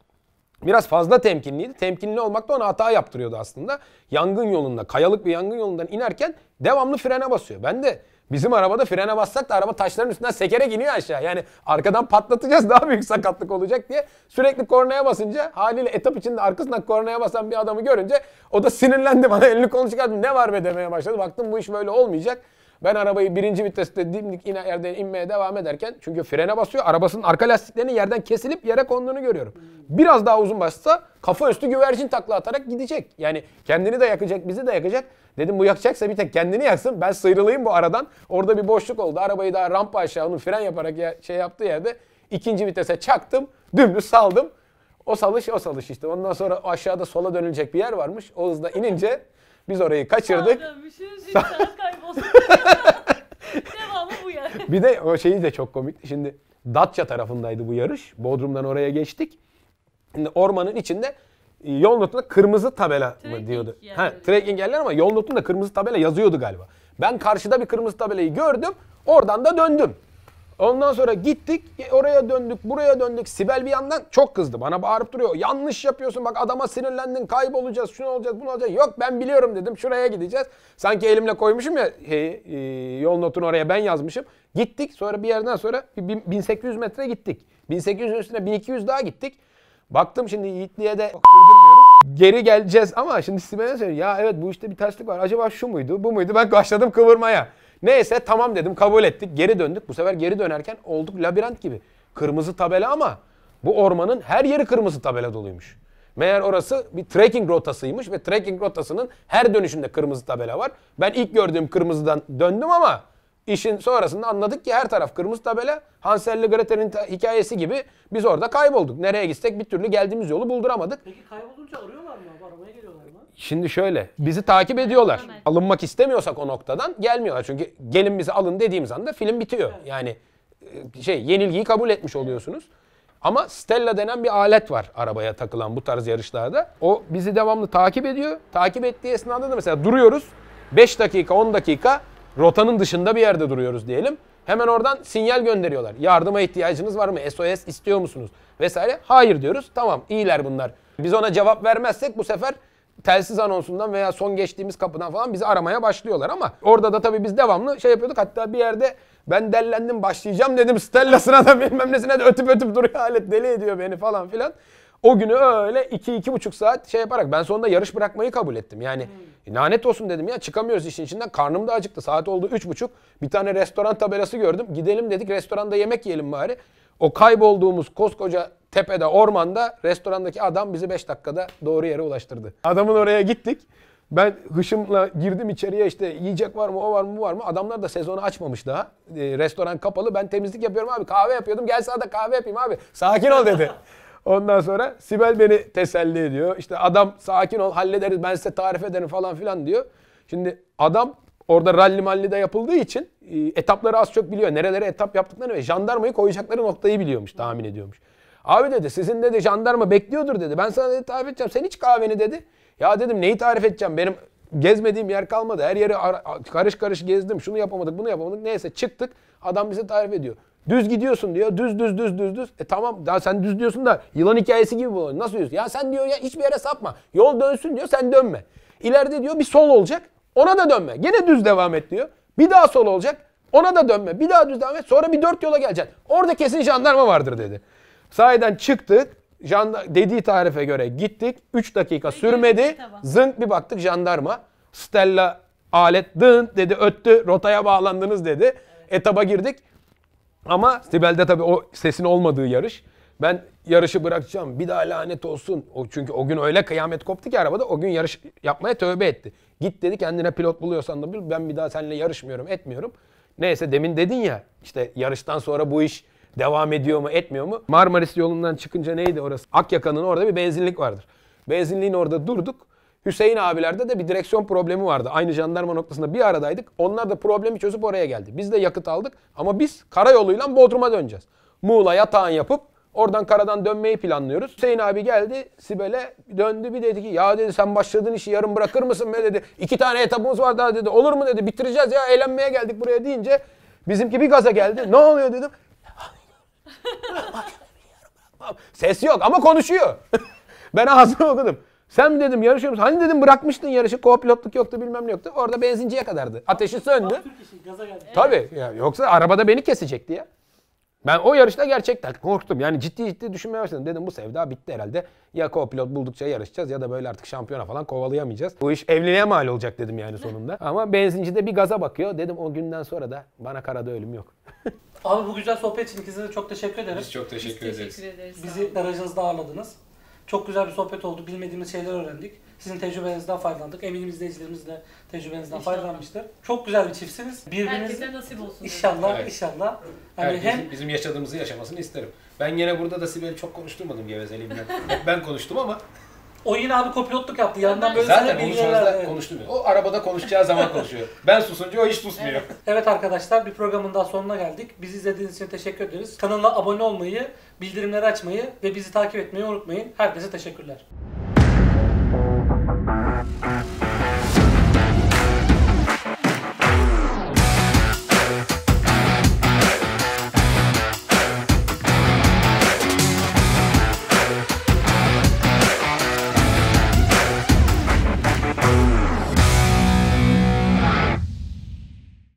biraz fazla temkinliydi. Temkinli olmak da ona hata yaptırıyordu aslında. Yangın yolunda, kayalık bir yangın yolundan inerken devamlı frene basıyor. Ben de Bizim arabada frene bassak da araba taşların üstünden sekerek iniyor aşağı. Yani arkadan patlatacağız <laughs> daha büyük sakatlık olacak diye sürekli kornaya basınca haliyle etap içinde arkasından kornaya basan bir adamı görünce o da sinirlendi <laughs> bana elini kolunu çıkardı ne var be demeye başladı. Baktım bu iş böyle olmayacak. Ben arabayı birinci viteste dimdik iner yerden inmeye devam ederken çünkü frene basıyor. Arabasının arka lastiklerinin yerden kesilip yere konduğunu görüyorum. Biraz daha uzun bassa kafa üstü güvercin takla atarak gidecek. Yani kendini de yakacak, bizi de yakacak. Dedim bu yakacaksa bir tek kendini yaksın. Ben sıyrılayım bu aradan. Orada bir boşluk oldu. Arabayı daha rampa aşağı onu fren yaparak ya, şey yaptığı yerde ikinci vitese çaktım. Dümdüz saldım. O salış o salış işte. Ondan sonra aşağıda sola dönülecek bir yer varmış. O hızla inince biz orayı kaçırdık. Dönmüşüz, şey <laughs> Devamı bu yani. Bir de o şeyi de çok komik. Şimdi Datça tarafındaydı bu yarış. Bodrum'dan oraya geçtik. Şimdi ormanın içinde e, yol notunda kırmızı tabela mı diyordu. Yani. Ha, trekking yerler ama yol notunda kırmızı tabela yazıyordu galiba. Ben karşıda bir kırmızı tabelayı gördüm. Oradan da döndüm. Ondan sonra gittik oraya döndük buraya döndük. Sibel bir yandan çok kızdı bana bağırıp duruyor. Yanlış yapıyorsun bak adama sinirlendin kaybolacağız şunu olacağız bunu olacak. Yok ben biliyorum dedim şuraya gideceğiz. Sanki elimle koymuşum ya hey, e, yol notunu oraya ben yazmışım. Gittik sonra bir yerden sonra 1800 metre gittik. 1800 üstüne 1200 daha gittik. Baktım şimdi Yiğitli'ye de <laughs> Geri geleceğiz ama şimdi Sibel'e söylüyorum. Ya evet bu işte bir terslik var. Acaba şu muydu bu muydu? Ben başladım kıvırmaya. Neyse tamam dedim kabul ettik geri döndük. Bu sefer geri dönerken olduk labirent gibi. Kırmızı tabela ama bu ormanın her yeri kırmızı tabela doluymuş. Meğer orası bir trekking rotasıymış ve trekking rotasının her dönüşünde kırmızı tabela var. Ben ilk gördüğüm kırmızıdan döndüm ama işin sonrasında anladık ki her taraf kırmızı tabela. Hansel ile Gretel'in hikayesi gibi biz orada kaybolduk. Nereye gitsek bir türlü geldiğimiz yolu bulduramadık. Peki kaybolunca arıyorlar mı? Şimdi şöyle, bizi takip ediyorlar. Alınmak istemiyorsak o noktadan gelmiyorlar. Çünkü gelin bizi alın dediğimiz anda film bitiyor. Yani e, şey yenilgiyi kabul etmiş oluyorsunuz. Ama Stella denen bir alet var arabaya takılan bu tarz yarışlarda. O bizi devamlı takip ediyor. Takip ettiği esnada da mesela duruyoruz. 5 dakika 10 dakika rotanın dışında bir yerde duruyoruz diyelim. Hemen oradan sinyal gönderiyorlar. Yardıma ihtiyacınız var mı? SOS istiyor musunuz? Vesaire. Hayır diyoruz. Tamam iyiler bunlar. Biz ona cevap vermezsek bu sefer telsiz anonsundan veya son geçtiğimiz kapıdan falan bizi aramaya başlıyorlar ama orada da tabii biz devamlı şey yapıyorduk. Hatta bir yerde ben dellendim başlayacağım dedim Stella'sına da <laughs> bilmem nesine de ötüp ötüp duruyor alet deli ediyor beni falan filan. O günü öyle iki, iki buçuk saat şey yaparak ben sonunda yarış bırakmayı kabul ettim. Yani hmm. olsun dedim ya çıkamıyoruz işin içinden. Karnım da acıktı. Saat oldu üç buçuk. Bir tane restoran tabelası gördüm. Gidelim dedik restoranda yemek yiyelim bari. O kaybolduğumuz koskoca tepede, ormanda restorandaki adam bizi 5 dakikada doğru yere ulaştırdı. Adamın oraya gittik. Ben hışımla girdim içeriye işte yiyecek var mı o var mı bu var mı adamlar da sezonu açmamış daha e, restoran kapalı ben temizlik yapıyorum abi kahve yapıyordum gel sana da kahve yapayım abi sakin ol dedi. <laughs> Ondan sonra Sibel beni teselli ediyor işte adam sakin ol hallederiz ben size tarif ederim falan filan diyor. Şimdi adam orada ralli malli de yapıldığı için e, etapları az çok biliyor nerelere etap yaptıklarını ve jandarmayı koyacakları noktayı biliyormuş tahmin ediyormuş. Abi dedi sizin dedi jandarma bekliyordur dedi. Ben sana dedi tarif edeceğim. Sen hiç kahveni dedi. Ya dedim neyi tarif edeceğim? Benim gezmediğim yer kalmadı. Her yeri karış karış gezdim. Şunu yapamadık, bunu yapamadık. Neyse çıktık. Adam bize tarif ediyor. Düz gidiyorsun diyor. Düz düz düz düz düz. E tamam daha sen düz diyorsun da yılan hikayesi gibi bu. Nasıl diyorsun? Ya sen diyor ya hiçbir yere sapma. Yol dönsün diyor sen dönme. İleride diyor bir sol olacak. Ona da dönme. Gene düz devam et diyor. Bir daha sol olacak. Ona da dönme. Bir daha düz devam et. Sonra bir dört yola geleceksin. Orada kesin jandarma vardır dedi. Sahiden çıktık. Janda dediği tarife göre gittik. 3 dakika sürmedi. Zınk bir baktık jandarma. Stella alet dın dedi öttü. Rotaya bağlandınız dedi. Etaba girdik. Ama Sibel'de tabii o sesin olmadığı yarış. Ben yarışı bırakacağım. Bir daha lanet olsun. O, çünkü o gün öyle kıyamet koptu ki arabada. O gün yarış yapmaya tövbe etti. Git dedi kendine pilot buluyorsan da bil. Ben bir daha seninle yarışmıyorum etmiyorum. Neyse demin dedin ya işte yarıştan sonra bu iş Devam ediyor mu etmiyor mu? Marmaris yolundan çıkınca neydi orası? Akyaka'nın orada bir benzinlik vardır. Benzinliğin orada durduk. Hüseyin abilerde de bir direksiyon problemi vardı. Aynı jandarma noktasında bir aradaydık. Onlar da problemi çözüp oraya geldi. Biz de yakıt aldık ama biz karayoluyla Bodrum'a döneceğiz. Muğla yatağın yapıp Oradan karadan dönmeyi planlıyoruz. Hüseyin abi geldi Sibel'e döndü bir dedi ki ya dedi sen başladığın işi yarın bırakır mısın be dedi. İki tane etabımız var daha dedi olur mu dedi bitireceğiz ya eğlenmeye geldik buraya deyince bizimki bir gaza geldi. ne oluyor dedim. Ses yok ama konuşuyor. <laughs> ben ağzını okudum. Sen dedim yarışıyor musun? Hani dedim bırakmıştın yarışı. Co-pilotluk yoktu bilmem ne yoktu. Orada benzinciye kadardı. Ateşi söndü. Tabii. Ya, yoksa arabada beni kesecekti ya. Ben o yarışta gerçekten korktum. Yani ciddi ciddi düşünmeye başladım. Dedim bu sevda bitti herhalde. Ya co-pilot buldukça yarışacağız ya da böyle artık şampiyona falan kovalayamayacağız. Bu iş evliliğe mal olacak dedim yani sonunda. <laughs> Ama benzinci de bir gaza bakıyor. Dedim o günden sonra da bana karada ölüm yok. <laughs> Abi bu güzel sohbet için ikinize de çok teşekkür ederim. Biz çok teşekkür, Biz ederiz. teşekkür ederiz. Bizi garajınızda ağırladınız. Çok güzel bir sohbet oldu. Bilmediğimiz şeyler öğrendik. Sizin tecrübenizden faydalandık. Eminim izleyicilerimiz de tecrübenizden İnşallah. faydalanmıştır. Çok güzel bir çiftsiniz. Birbiriniz Herkese nasip olsun. İnşallah, Evet. inşallah. Yani Herkesin hem bizim yaşadığımızı yaşamasını isterim. Ben yine burada da Sibel'i çok konuşturmadım gevezeliğimden. ben konuştum ama o yine abi kopilotluk yaptı. Yandan böyle Zaten onu şey sonrasında konuştum. O arabada konuşacağı zaman konuşuyor. ben susunca o hiç susmuyor. Evet. evet arkadaşlar bir programın daha sonuna geldik. Bizi izlediğiniz için teşekkür ederiz. Kanala abone olmayı, bildirimleri açmayı ve bizi takip etmeyi unutmayın. Herkese teşekkürler.